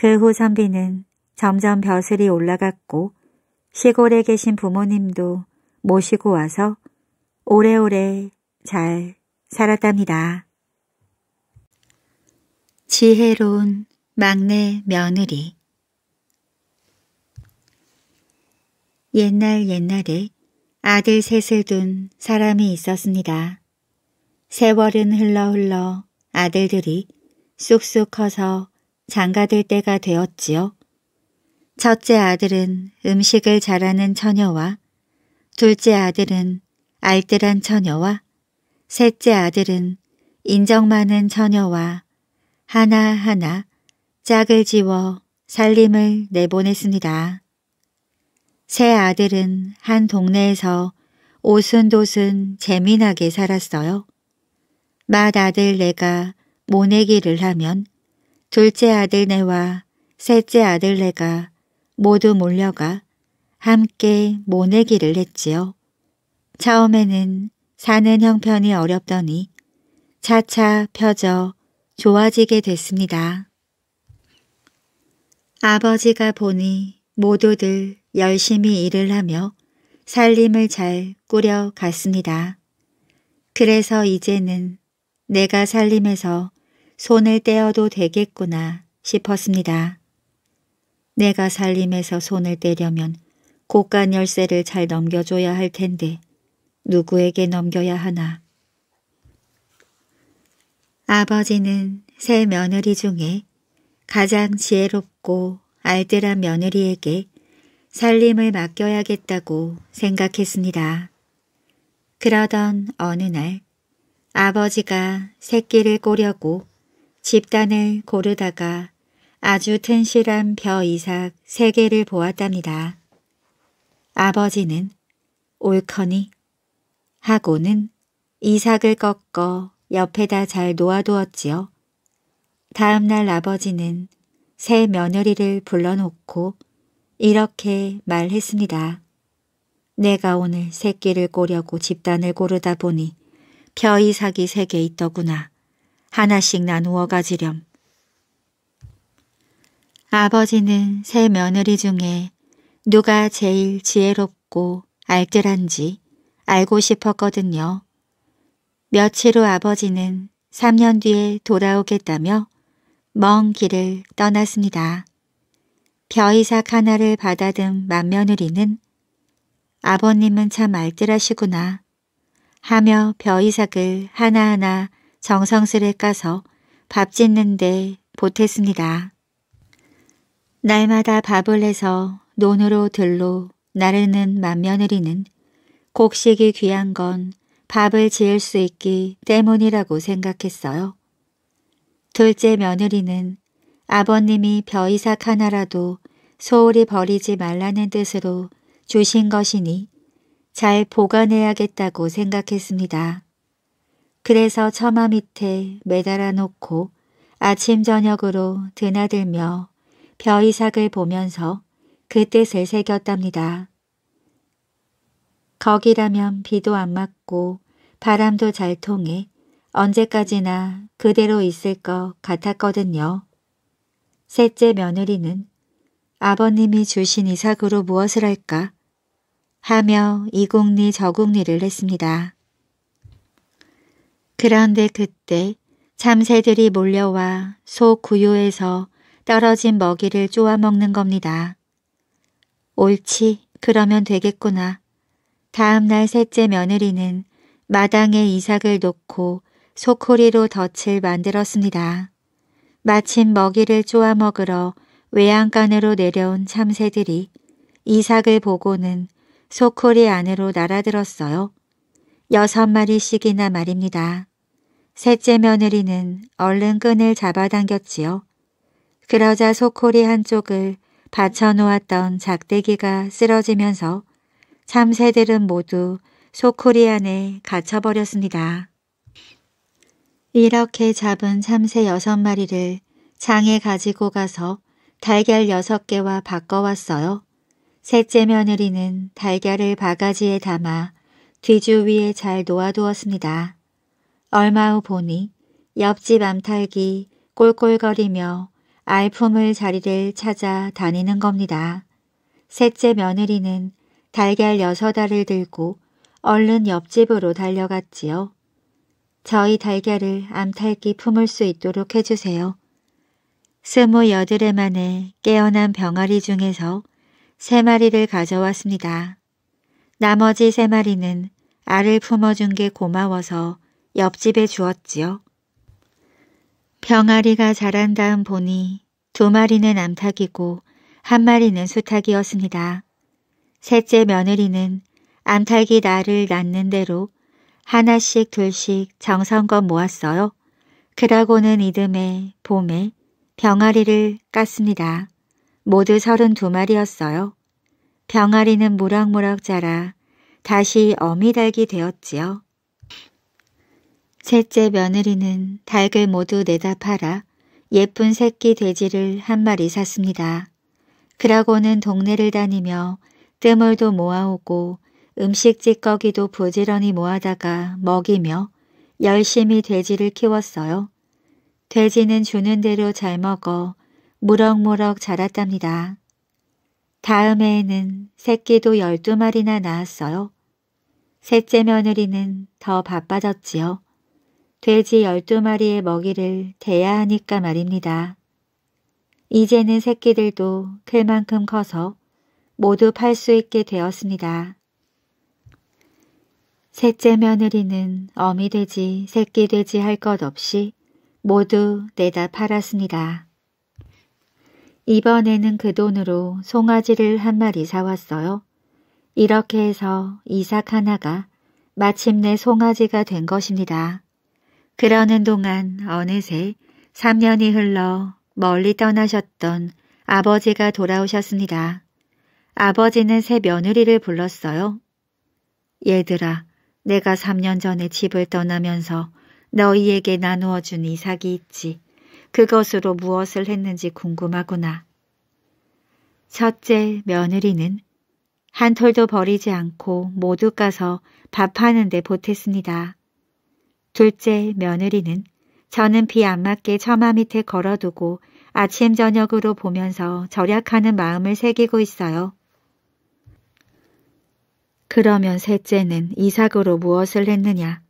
그후 선비는 점점 벼슬이 올라갔고 시골에 계신 부모님도 모시고 와서 오래오래 잘 살았답니다. 지혜로운 막내 며느리 옛날 옛날에 아들 셋을 둔 사람이 있었습니다. 세월은 흘러 흘러 아들들이 쑥쑥 커서 장가들 때가 되었지요. 첫째 아들은 음식을 잘하는 처녀와 둘째 아들은 알뜰한 처녀와 셋째 아들은 인정 많은 처녀와 하나하나 짝을 지워 살림을 내보냈습니다. 새 아들은 한 동네에서 오순도순 재미나게 살았어요. 맏아들 내가 모내기를 하면 둘째 아들내와 셋째 아들내가 모두 몰려가 함께 모내기를 했지요. 처음에는 사는 형편이 어렵더니 차차 펴져 좋아지게 됐습니다. 아버지가 보니 모두들 열심히 일을 하며 살림을 잘 꾸려갔습니다. 그래서 이제는 내가 살림에서 손을 떼어도 되겠구나 싶었습니다. 내가 살림에서 손을 떼려면 고가 열쇠를 잘 넘겨줘야 할 텐데 누구에게 넘겨야 하나. 아버지는 새 며느리 중에 가장 지혜롭고 알뜰한 며느리에게 살림을 맡겨야겠다고 생각했습니다. 그러던 어느 날 아버지가 새끼를 꼬려고 집단을 고르다가 아주 튼실한 벼 이삭 세 개를 보았답니다. 아버지는 옳거니 하고는 이삭을 꺾어 옆에다 잘 놓아두었지요. 다음날 아버지는 새 며느리를 불러놓고 이렇게 말했습니다. 내가 오늘 새끼를 꼬려고 집단을 고르다 보니 벼이삭이 세 개 있더구나. 하나씩 나누어 가지렴. 아버지는 세 며느리 중에 누가 제일 지혜롭고 알뜰한지 알고 싶었거든요. 며칠 후 아버지는 3년 뒤에 돌아오겠다며 먼 길을 떠났습니다. 벼이삭 하나를 받아든 맏며느리는 아버님은 참 알뜰하시구나 하며 벼이삭을 하나하나 정성스레 까서 밥 짓는데 보탰습니다. 날마다 밥을 해서 논으로 들로 나르는 맏며느리는 곡식이 귀한 건 밥을 지을 수 있기 때문이라고 생각했어요. 둘째 며느리는 아버님이 벼이삭 하나라도 소홀히 버리지 말라는 뜻으로 주신 것이니 잘 보관해야겠다고 생각했습니다. 그래서 처마 밑에 매달아 놓고 아침 저녁으로 드나들며 벼이삭을 보면서 그 뜻을 새겼답니다. 거기라면 비도 안 맞고 바람도 잘 통해 언제까지나 그대로 있을 것 같았거든요. 셋째 며느리는 아버님이 주신 이삭으로 무엇을 할까 하며 이국리 저국리를 했습니다. 그런데 그때 참새들이 몰려와 소 구유에서 떨어진 먹이를 쪼아먹는 겁니다. 옳지, 그러면 되겠구나. 다음 날 셋째 며느리는 마당에 이삭을 놓고 소코리로 덫을 만들었습니다. 마침 먹이를 쪼아 먹으러 외양간으로 내려온 참새들이 이삭을 보고는 소코리 안으로 날아들었어요. 여섯 마리씩이나 말입니다. 셋째 며느리는 얼른 끈을 잡아당겼지요. 그러자 소코리 한쪽을 받쳐놓았던 작대기가 쓰러지면서 참새들은 모두 소코리 안에 갇혀버렸습니다. 이렇게 잡은 참새 여섯 마리를 장에 가지고 가서 달걀 여섯 개와 바꿔왔어요. 셋째 며느리는 달걀을 바가지에 담아 뒤주 위에 잘 놓아두었습니다. 얼마 후 보니 옆집 암탉이 꼴꼴거리며 알품을 자리를 찾아 다니는 겁니다. 셋째 며느리는 달걀 여섯 알을 들고 얼른 옆집으로 달려갔지요. 저희 달걀을 암탉이 품을 수 있도록 해주세요. 스무 여드레 만에 깨어난 병아리 중에서 세 마리를 가져왔습니다. 나머지 세 마리는 알을 품어준 게 고마워서 옆집에 주었지요. 병아리가 자란 다음 보니 두 마리는 암탉이고 한 마리는 수탉이었습니다. 셋째 며느리는 암탉이 나를 낳는 대로 하나씩 둘씩 정성껏 모았어요. 그러고는 이듬해 봄에 병아리를 깠습니다. 모두 32마리였어요. 병아리는 무럭무럭 자라 다시 어미달기 되었지요. 셋째 며느리는 닭을 모두 내다 팔아 예쁜 새끼 돼지를 한 마리 샀습니다. 그러고는 동네를 다니며 뜨물도 모아오고 음식 찌꺼기도 부지런히 모아다가 먹이며 열심히 돼지를 키웠어요. 돼지는 주는 대로 잘 먹어 무럭무럭 자랐답니다. 다음에 는 새끼도 열두 마리나 낳았어요. 셋째 며느리는 더 바빠졌지요. 돼지 열두 마리의 먹이를 대야 하니까 말입니다. 이제는 새끼들도 클 만큼 커서 모두 팔 수 있게 되었습니다. 셋째 며느리는 어미 돼지, 새끼 돼지 할 것 없이 모두 내다 팔았습니다. 이번에는 그 돈으로 송아지를 한 마리 사왔어요. 이렇게 해서 이삭 하나가 마침내 송아지가 된 것입니다. 그러는 동안 어느새 3년이 흘러 멀리 떠나셨던 아버지가 돌아오셨습니다. 아버지는 새 며느리를 불렀어요. 얘들아, 내가 3년 전에 집을 떠나면서 너희에게 나누어 준 이삭이 있지. 그것으로 무엇을 했는지 궁금하구나. 첫째 며느리는 한 톨도 버리지 않고 모두 까서 밥하는 데 보탰습니다. 둘째 며느리는 저는 비 안 맞게 처마 밑에 걸어두고 아침 저녁으로 보면서 절약하는 마음을 새기고 있어요. 그러면 셋째는 이삭으로 무엇을 했느냐?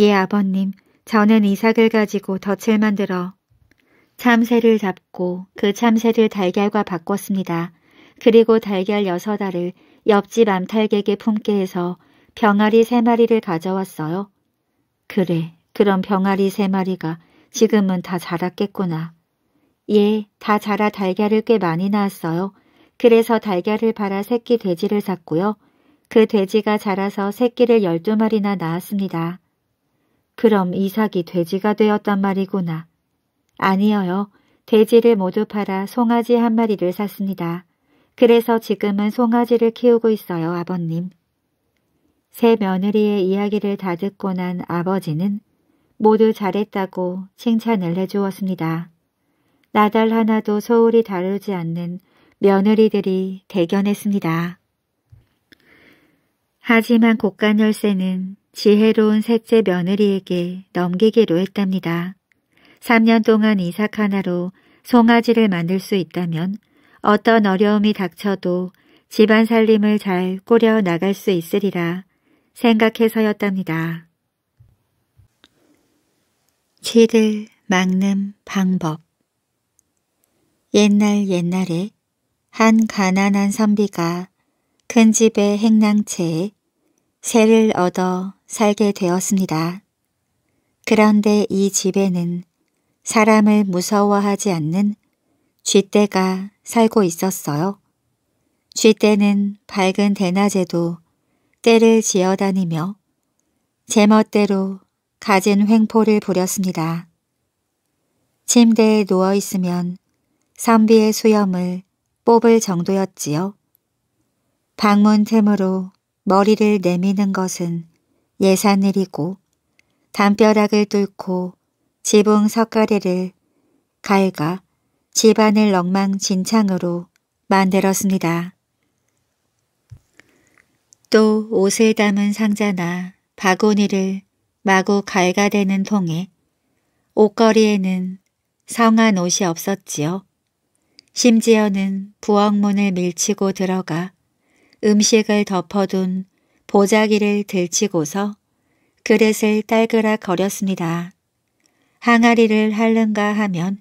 예 아버님, 저는 이삭을 가지고 덫을 만들어 참새를 잡고 그 참새를 달걀과 바꿨습니다. 그리고 달걀 여섯 알을 옆집 암탈객의 품게 해서 병아리 세 마리를 가져왔어요. 그래, 그럼 병아리 세 마리가 지금은 다 자랐겠구나. 예, 다 자라 달걀을 꽤 많이 낳았어요. 그래서 달걀을 팔아 새끼 돼지를 샀고요. 그 돼지가 자라서 새끼를 12마리나 낳았습니다. 그럼 이삭이 돼지가 되었단 말이구나. 아니어요. 돼지를 모두 팔아 송아지 한 마리를 샀습니다. 그래서 지금은 송아지를 키우고 있어요, 아버님. 새 며느리의 이야기를 다 듣고 난 아버지는 모두 잘했다고 칭찬을 해주었습니다. 나달 하나도 소홀히 다루지 않는 며느리들이 대견했습니다. 하지만 곡간 열쇠는 지혜로운 셋째 며느리에게 넘기기로 했답니다. 3년 동안 이삭 하나로 송아지를 만들 수 있다면 어떤 어려움이 닥쳐도 집안 살림을 잘 꾸려 나갈 수 있으리라 생각해서였답니다. 쥐를 막는 방법 옛날 옛날에 한 가난한 선비가 큰 집의 행랑채에 새를 얻어 살게 되었습니다. 그런데 이 집에는 사람을 무서워하지 않는 쥐떼가 살고 있었어요. 쥐떼는 밝은 대낮에도 때를 지어다니며 제멋대로 가진 횡포를 부렸습니다. 침대에 누워 있으면 선비의 수염을 뽑을 정도였지요. 방문 틈으로 머리를 내미는 것은 예산일이고 담벼락을 뚫고 지붕 석가래를 갈가 집안을 엉망진창으로 만들었습니다. 또 옷을 담은 상자나 바구니를 마구 갈가대는 통에 옷걸이에는 성한 옷이 없었지요. 심지어는 부엌문을 밀치고 들어가 음식을 덮어둔 보자기를 들치고서 그릇을 딸그락 거렸습니다. 항아리를 핥는가 하면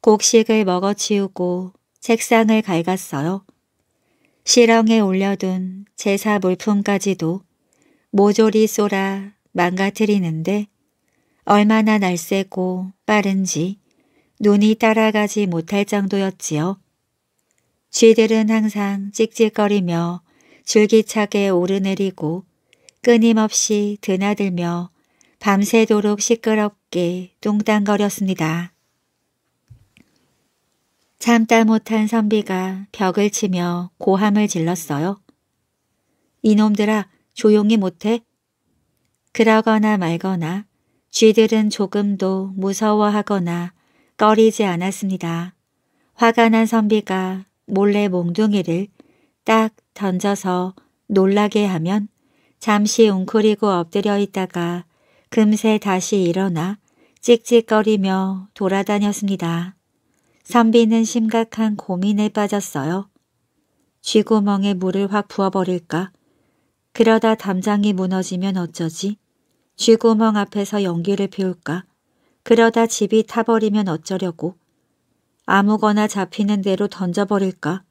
곡식을 먹어치우고 책상을 갉았어요. 실렁에 올려둔 제사 물품까지도 모조리 쏘라 망가뜨리는데 얼마나 날쌔고 빠른지 눈이 따라가지 못할 정도였지요. 쥐들은 항상 찍찍거리며 줄기차게 오르내리고 끊임없이 드나들며 밤새도록 시끄럽고 무겁게 뚱땅거렸습니다. 참다 못한 선비가 벽을 치며 고함을 질렀어요. 이놈들아 조용히 못해? 그러거나 말거나 쥐들은 조금도 무서워하거나 꺼리지 않았습니다. 화가 난 선비가 몰래 몽둥이를 딱 던져서 놀라게 하면 잠시 웅크리고 엎드려 있다가 금세 다시 일어나 찍찍거리며 돌아다녔습니다. 선비는 심각한 고민에 빠졌어요. 쥐구멍에 물을 확 부어버릴까? 그러다 담장이 무너지면 어쩌지? 쥐구멍 앞에서 연기를 피울까? 그러다 집이 타버리면 어쩌려고? 아무거나 잡히는 대로 던져버릴까?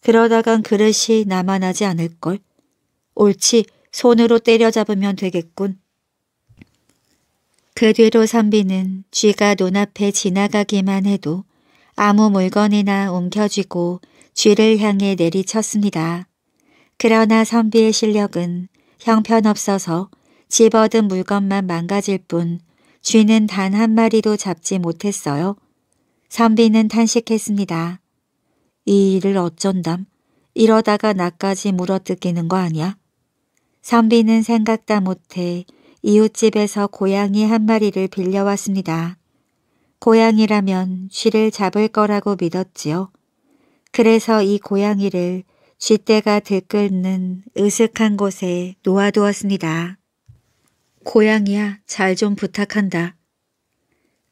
그러다간 그릇이 남아나지 않을걸? 옳지, 손으로 때려잡으면 되겠군. 그 뒤로 선비는 쥐가 눈앞에 지나가기만 해도 아무 물건이나 옮겨쥐고 쥐를 향해 내리쳤습니다. 그러나 선비의 실력은 형편없어서 집어든 물건만 망가질 뿐 쥐는 단 한 마리도 잡지 못했어요. 선비는 탄식했습니다. 이 일을 어쩐담? 이러다가 나까지 물어뜯기는 거 아니야? 선비는 생각다 못해 이웃집에서 고양이 한 마리를 빌려왔습니다. 고양이라면 쥐를 잡을 거라고 믿었지요. 그래서 이 고양이를 쥐떼가 들끓는 으슥한 곳에 놓아두었습니다. 고양이야 잘 좀 부탁한다.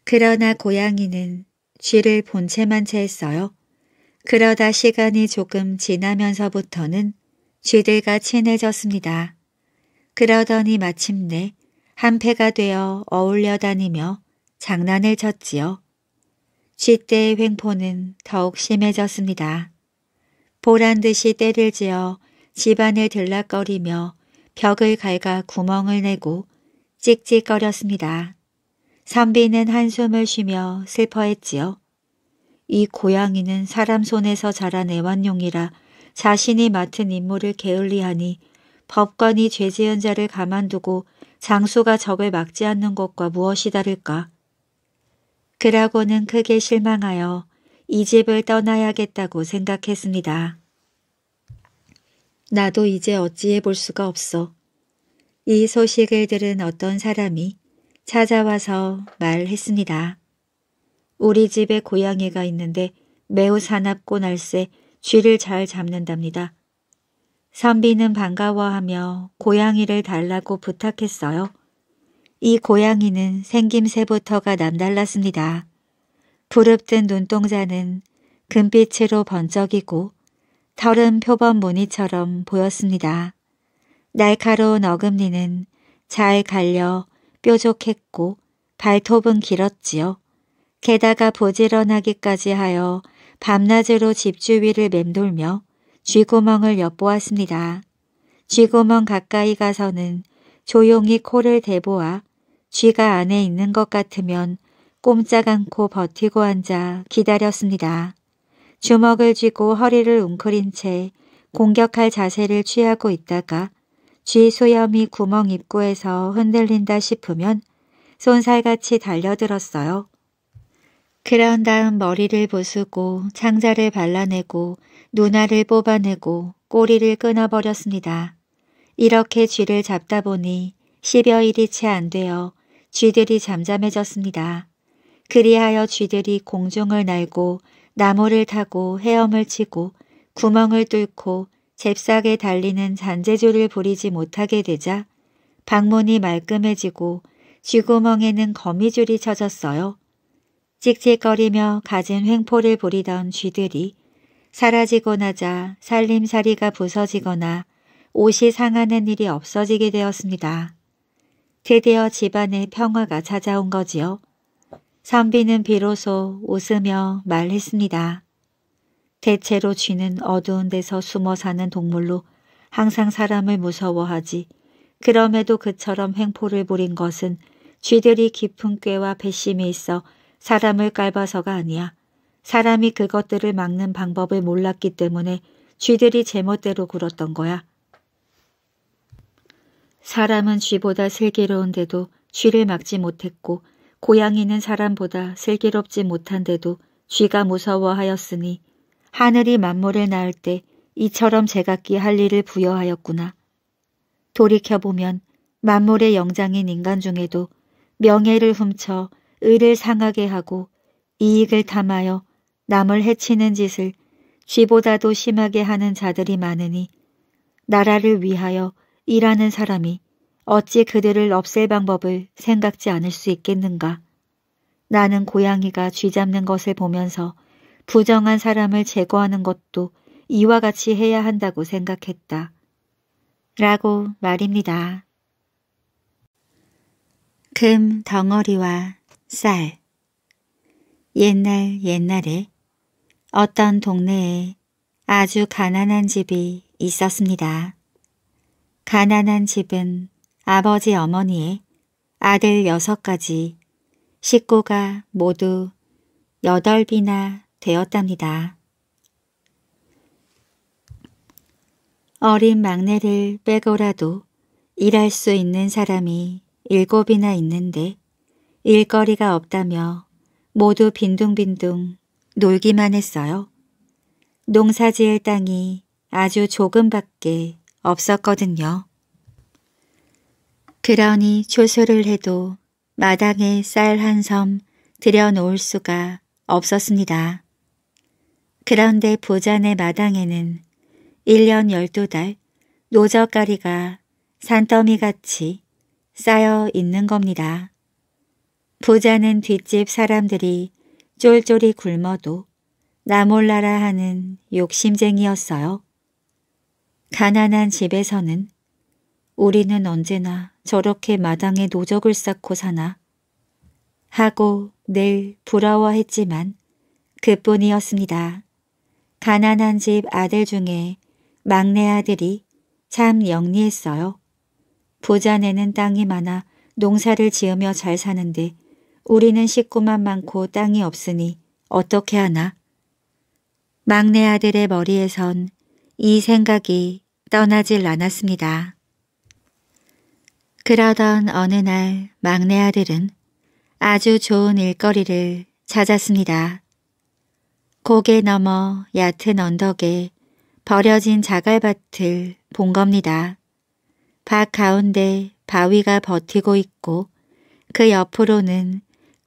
그러나 고양이는 쥐를 본 채만 채했어요. 그러다 시간이 조금 지나면서부터는 쥐들과 친해졌습니다. 그러더니 마침내 한패가 되어 어울려 다니며 장난을 쳤지요. 쥐떼의 횡포는 더욱 심해졌습니다. 보란 듯이 때를 지어 집안을 들락거리며 벽을 갈아 구멍을 내고 찍찍거렸습니다. 선비는 한숨을 쉬며 슬퍼했지요. 이 고양이는 사람 손에서 자란 애완용이라 자신이 맡은 임무를 게을리하니 법관이 죄지은 자를 가만두고 장수가 적을 막지 않는 것과 무엇이 다를까? 그라고는 크게 실망하여 이 집을 떠나야겠다고 생각했습니다. 나도 이제 어찌해 볼 수가 없어. 이 소식을 들은 어떤 사람이 찾아와서 말했습니다. 우리 집에 고양이가 있는데 매우 사납고 날쌔 쥐를 잘 잡는답니다. 선비는 반가워하며 고양이를 달라고 부탁했어요. 이 고양이는 생김새부터가 남달랐습니다. 부릅뜬 눈동자는 금빛으로 번쩍이고 털은 표범 무늬처럼 보였습니다. 날카로운 어금니는 잘 갈려 뾰족했고 발톱은 길었지요. 게다가 부지런하기까지 하여 밤낮으로 집주위를 맴돌며 쥐구멍을 엿보았습니다. 쥐구멍 가까이 가서는 조용히 코를 대보아 쥐가 안에 있는 것 같으면 꼼짝 않고 버티고 앉아 기다렸습니다. 주먹을 쥐고 허리를 웅크린 채 공격할 자세를 취하고 있다가 쥐 소염이 구멍 입구에서 흔들린다 싶으면 손살같이 달려들었어요. 그런 다음 머리를 부수고 창자를 발라내고 누나를 뽑아내고 꼬리를 끊어버렸습니다. 이렇게 쥐를 잡다 보니 10여일이 채 안 되어 쥐들이 잠잠해졌습니다. 그리하여 쥐들이 공중을 날고 나무를 타고 헤엄을 치고 구멍을 뚫고 잽싸게 달리는 잔재주를 부리지 못하게 되자 방문이 말끔해지고 쥐구멍에는 거미줄이 쳐졌어요. 찍찍거리며 가진 횡포를 부리던 쥐들이 사라지고 나자 살림살이가 부서지거나 옷이 상하는 일이 없어지게 되었습니다. 드디어 집안에 평화가 찾아온 거지요. 선비는 비로소 웃으며 말했습니다. 대체로 쥐는 어두운 데서 숨어 사는 동물로 항상 사람을 무서워하지 그럼에도 그처럼 횡포를 부린 것은 쥐들이 깊은 꾀와 배심이 있어 사람을 깔봐서가 아니야. 사람이 그것들을 막는 방법을 몰랐기 때문에 쥐들이 제멋대로 굴었던 거야. 사람은 쥐보다 슬기로운데도 쥐를 막지 못했고 고양이는 사람보다 슬기롭지 못한데도 쥐가 무서워하였으니 하늘이 만물을 낳을 때 이처럼 제각기 할 일을 부여하였구나. 돌이켜보면 만물의 영장인 인간 중에도 명예를 훔쳐 을을 상하게 하고 이익을 탐하여 남을 해치는 짓을 쥐보다도 심하게 하는 자들이 많으니 나라를 위하여 일하는 사람이 어찌 그들을 없앨 방법을 생각지 않을 수 있겠는가. 나는 고양이가 쥐 잡는 것을 보면서 부정한 사람을 제거하는 것도 이와 같이 해야 한다고 생각했다. 라고 말입니다. 금 덩어리와 쌀 옛날 옛날에 어떤 동네에 아주 가난한 집이 있었습니다. 가난한 집은 아버지 어머니의 아들 6가지 식구가 모두 8이나 되었답니다. 어린 막내를 빼고라도 일할 수 있는 사람이 일곱이나 있는데 일거리가 없다며 모두 빈둥빈둥 놀기만 했어요. 농사지을 땅이 아주 조금밖에 없었거든요. 그러니 초소를 해도 마당에 쌀 한 섬 들여놓을 수가 없었습니다. 그런데 부자네 마당에는 1년 12달 노젓가리가 산더미같이 쌓여 있는 겁니다. 부자는 뒷집 사람들이 쫄쫄이 굶어도 나 몰라라 하는 욕심쟁이였어요. 가난한 집에서는 우리는 언제나 저렇게 마당에 노적을 쌓고 사나 하고 늘 부러워했지만 그뿐이었습니다. 가난한 집 아들 중에 막내 아들이 참 영리했어요. 부자네는 땅이 많아 농사를 지으며 잘 사는데 우리는 식구만 많고 땅이 없으니 어떻게 하나? 막내 아들의 머리에선 이 생각이 떠나질 않았습니다. 그러던 어느 날 막내 아들은 아주 좋은 일거리를 찾았습니다. 고개 넘어 얕은 언덕에 버려진 자갈밭을 본 겁니다. 밭 가운데 바위가 버티고 있고 그 옆으로는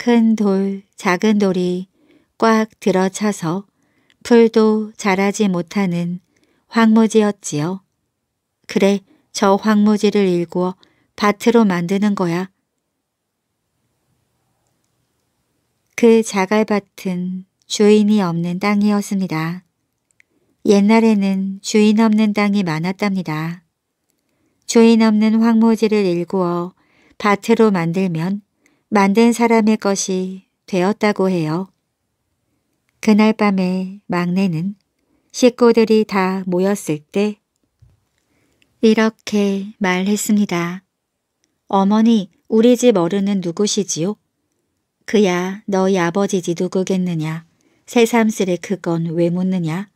큰 돌, 작은 돌이 꽉 들어차서 풀도 자라지 못하는 황무지였지요. 그래, 저 황무지를 일구어 밭으로 만드는 거야. 그 자갈밭은 주인이 없는 땅이었습니다. 옛날에는 주인 없는 땅이 많았답니다. 주인 없는 황무지를 일구어 밭으로 만들면 만든 사람의 것이 되었다고 해요. 그날 밤에 막내는 식구들이 다 모였을 때 이렇게 말했습니다. 어머니, 우리 집 어른은 누구시지요? 그야 너희 아버지지 누구겠느냐. 새삼스레 그건 왜 묻느냐.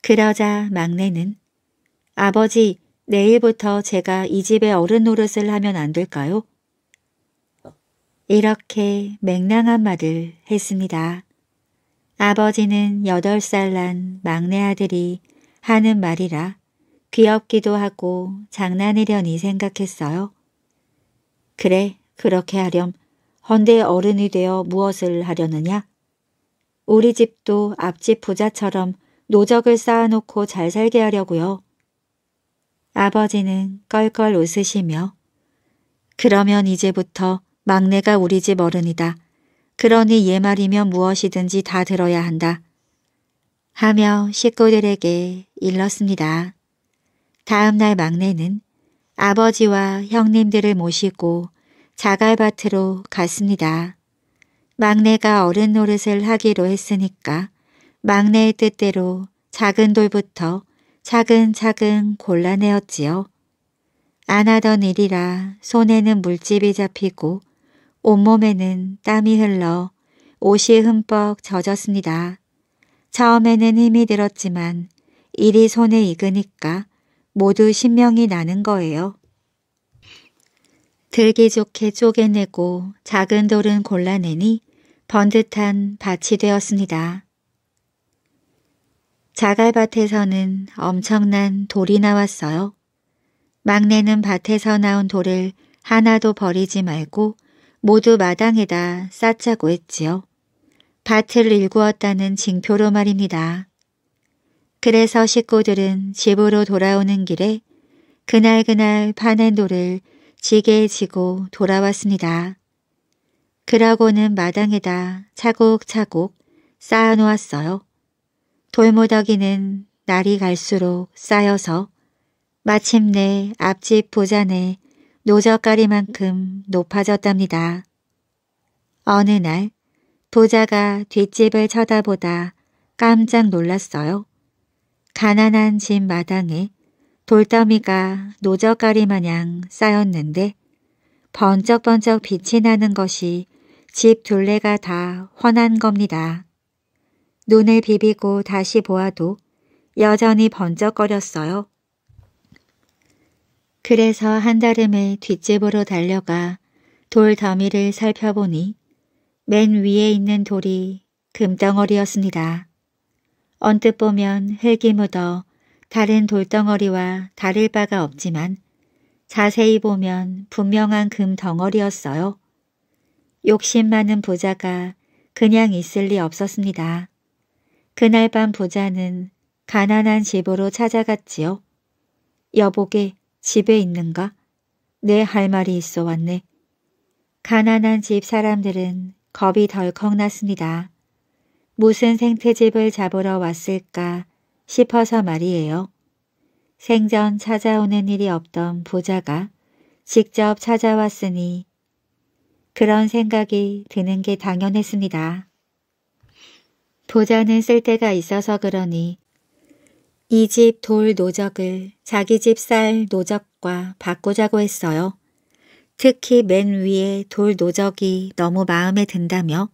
그러자 막내는 아버지, 내일부터 제가 이집에 어른 노릇을 하면 안 될까요? 이렇게 맹랑한 말을 했습니다. 아버지는 여덟 살 난 막내 아들이 하는 말이라 귀엽기도 하고 장난이려니 생각했어요. 그래, 그렇게 하렴. 헌데 어른이 되어 무엇을 하려느냐? 우리 집도 앞집 부자처럼 노적을 쌓아놓고 잘 살게 하려고요. 아버지는 껄껄 웃으시며 그러면 이제부터 막내가 우리 집 어른이다. 그러니 얘 말이면 무엇이든지 다 들어야 한다. 하며 식구들에게 일렀습니다. 다음 날 막내는 아버지와 형님들을 모시고 자갈밭으로 갔습니다. 막내가 어른 노릇을 하기로 했으니까 막내의 뜻대로 작은 돌부터 차근차근 골라내었지요. 안 하던 일이라 손에는 물집이 잡히고 온몸에는 땀이 흘러 옷이 흠뻑 젖었습니다. 처음에는 힘이 들었지만 일이 손에 익으니까 모두 신명이 나는 거예요. 들기 좋게 쪼개내고 작은 돌은 골라내니 번듯한 밭이 되었습니다. 자갈밭에서는 엄청난 돌이 나왔어요. 막내는 밭에서 나온 돌을 하나도 버리지 말고 모두 마당에다 쌓자고 했지요. 밭을 일구었다는 징표로 말입니다. 그래서 식구들은 집으로 돌아오는 길에 그날그날 파낸 돌을 지게 지고 돌아왔습니다. 그러고는 마당에다 차곡차곡 쌓아놓았어요. 돌무더기는 날이 갈수록 쌓여서 마침내 앞집 보자네 노젓가리만큼 높아졌답니다. 어느 날 부자가 뒷집을 쳐다보다 깜짝 놀랐어요. 가난한 집 마당에 돌더미가 노젓가리 마냥 쌓였는데 번쩍번쩍 빛이 나는 것이 집 둘레가 다 훤한 겁니다. 눈을 비비고 다시 보아도 여전히 번쩍거렸어요. 그래서 한다름에 뒷집으로 달려가 돌 더미를 살펴보니 맨 위에 있는 돌이 금덩어리였습니다. 언뜻 보면 흙이 묻어 다른 돌덩어리와 다를 바가 없지만 자세히 보면 분명한 금덩어리였어요. 욕심 많은 부자가 그냥 있을 리 없었습니다. 그날 밤 부자는 가난한 집으로 찾아갔지요. 여보게 집에 있는가? 내 할 말이 있어 왔네. 가난한 집 사람들은 겁이 덜컥 났습니다. 무슨 생태집을 잡으러 왔을까 싶어서 말이에요. 생전 찾아오는 일이 없던 부자가 직접 찾아왔으니 그런 생각이 드는 게 당연했습니다. 부자는 쓸데가 있어서 그러니 이집돌 노적을 자기 집 쌀 노적과 바꾸자고 했어요. 특히 맨 위에 돌 노적이 너무 마음에 든다며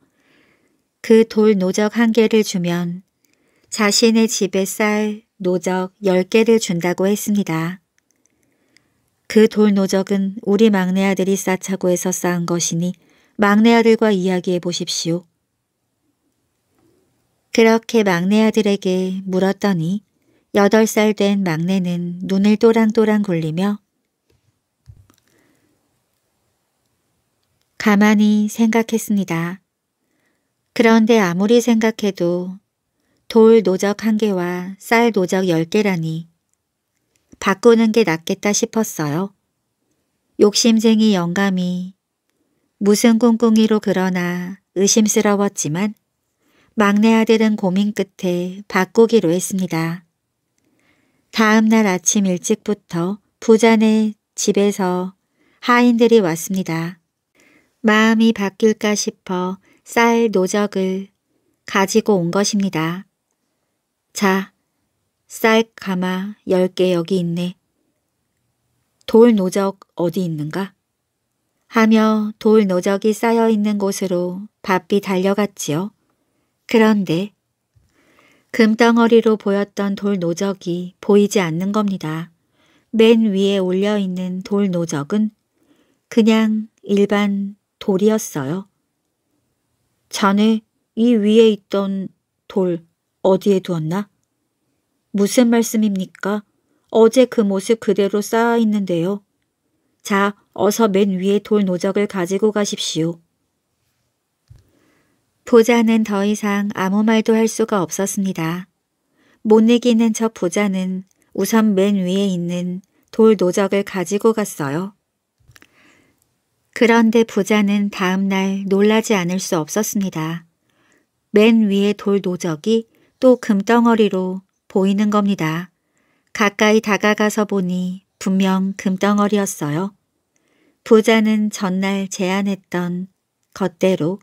그 돌 노적 한 개를 주면 자신의 집에 쌀 노적 10개를 준다고 했습니다. 그 돌 노적은 우리 막내 아들이 싸차고 해서 쌓은 것이니 막내 아들과 이야기해 보십시오. 그렇게 막내 아들에게 물었더니 여덟 살 된 막내는 눈을 또랑또랑 굴리며 가만히 생각했습니다. 그런데 아무리 생각해도 돌 노적 한 개와 쌀 노적 열 개라니 바꾸는 게 낫겠다 싶었어요. 욕심쟁이 영감이 무슨 꿍꿍이로 그러나 의심스러웠지만 막내 아들은 고민 끝에 바꾸기로 했습니다. 다음 날 아침 일찍부터 부자네 집에서 하인들이 왔습니다. 마음이 바뀔까 싶어 쌀 노적을 가지고 온 것입니다. 자, 쌀 가마 10개 여기 있네. 돌 노적 어디 있는가? 하며 돌 노적이 쌓여 있는 곳으로 바삐 달려갔지요. 그런데 금덩어리로 보였던 돌 노적이 보이지 않는 겁니다. 맨 위에 올려있는 돌 노적은 그냥 일반 돌이었어요. 자네 이 위에 있던 돌 어디에 두었나? 무슨 말씀입니까? 어제 그 모습 그대로 쌓아있는데요. 자, 어서 맨 위에 돌 노적을 가지고 가십시오. 부자는 더 이상 아무 말도 할 수가 없었습니다. 못 이기는 저 부자는 우선 맨 위에 있는 돌 노적을 가지고 갔어요. 그런데 부자는 다음 날 놀라지 않을 수 없었습니다. 맨 위에 돌 노적이 또 금덩어리로 보이는 겁니다. 가까이 다가가서 보니 분명 금덩어리였어요. 부자는 전날 제안했던 것대로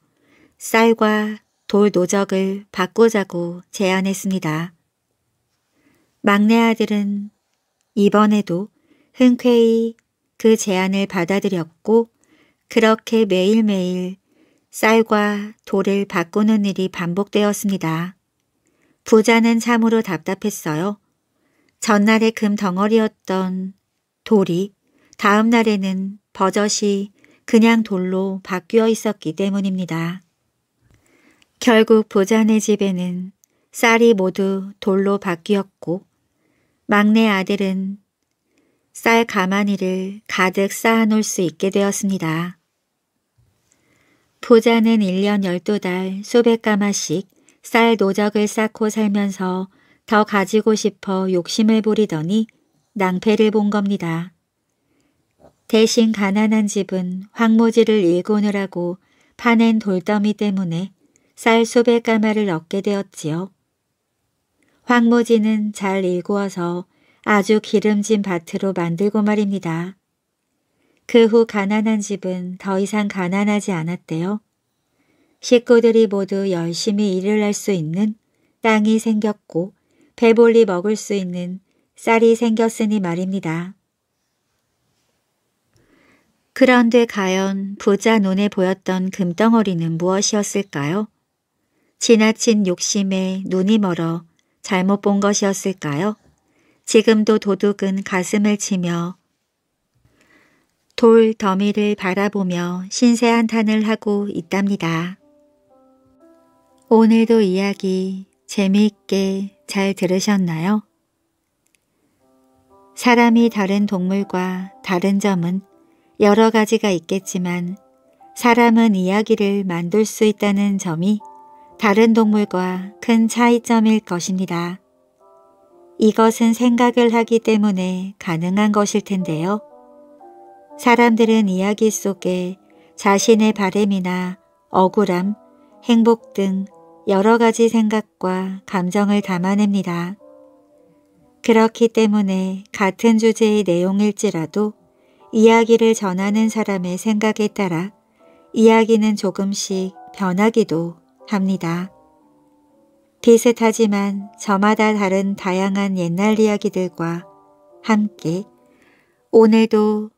쌀과 돌 노적을 바꾸자고 제안했습니다. 막내 아들은 이번에도 흔쾌히 그 제안을 받아들였고 그렇게 매일매일 쌀과 돌을 바꾸는 일이 반복되었습니다. 부자는 참으로 답답했어요. 전날에 금 덩어리였던 돌이 다음 날에는 버젓이 그냥 돌로 바뀌어 있었기 때문입니다. 결국 부자네 집에는 쌀이 모두 돌로 바뀌었고 막내 아들은 쌀 가마니를 가득 쌓아놓을 수 있게 되었습니다. 부자는 1년 12달 수백 가마씩 쌀 노적을 쌓고 살면서 더 가지고 싶어 욕심을 부리더니 낭패를 본 겁니다. 대신 가난한 집은 황무지를 일고느라고 파낸 돌더미 때문에 쌀소백가마를 얻게 되었지요. 황모지는 잘 일구어서 아주 기름진 밭으로 만들고 말입니다. 그 후 가난한 집은 더 이상 가난하지 않았대요. 식구들이 모두 열심히 일을 할 수 있는 땅이 생겼고 배불리 먹을 수 있는 쌀이 생겼으니 말입니다. 그런데 과연 부자 눈에 보였던 금덩어리는 무엇이었을까요? 지나친 욕심에 눈이 멀어 잘못 본 것이었을까요? 지금도 도둑은 가슴을 치며 돌 더미를 바라보며 신세 한탄을 하고 있답니다. 오늘도 이야기 재미있게 잘 들으셨나요? 사람이 다른 동물과 다른 점은 여러 가지가 있겠지만 사람은 이야기를 만들 수 있다는 점이 다른 동물과 큰 차이점일 것입니다. 이것은 생각을 하기 때문에 가능한 것일 텐데요. 사람들은 이야기 속에 자신의 바램이나 억울함, 행복 등 여러 가지 생각과 감정을 담아냅니다. 그렇기 때문에 같은 주제의 내용일지라도 이야기를 전하는 사람의 생각에 따라 이야기는 조금씩 변하기도 합니다. 비슷하지만 저마다 다른 다양한 옛날 이야기들과 함께 오늘도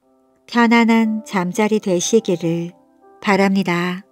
편안한 잠자리 되시기를 바랍니다.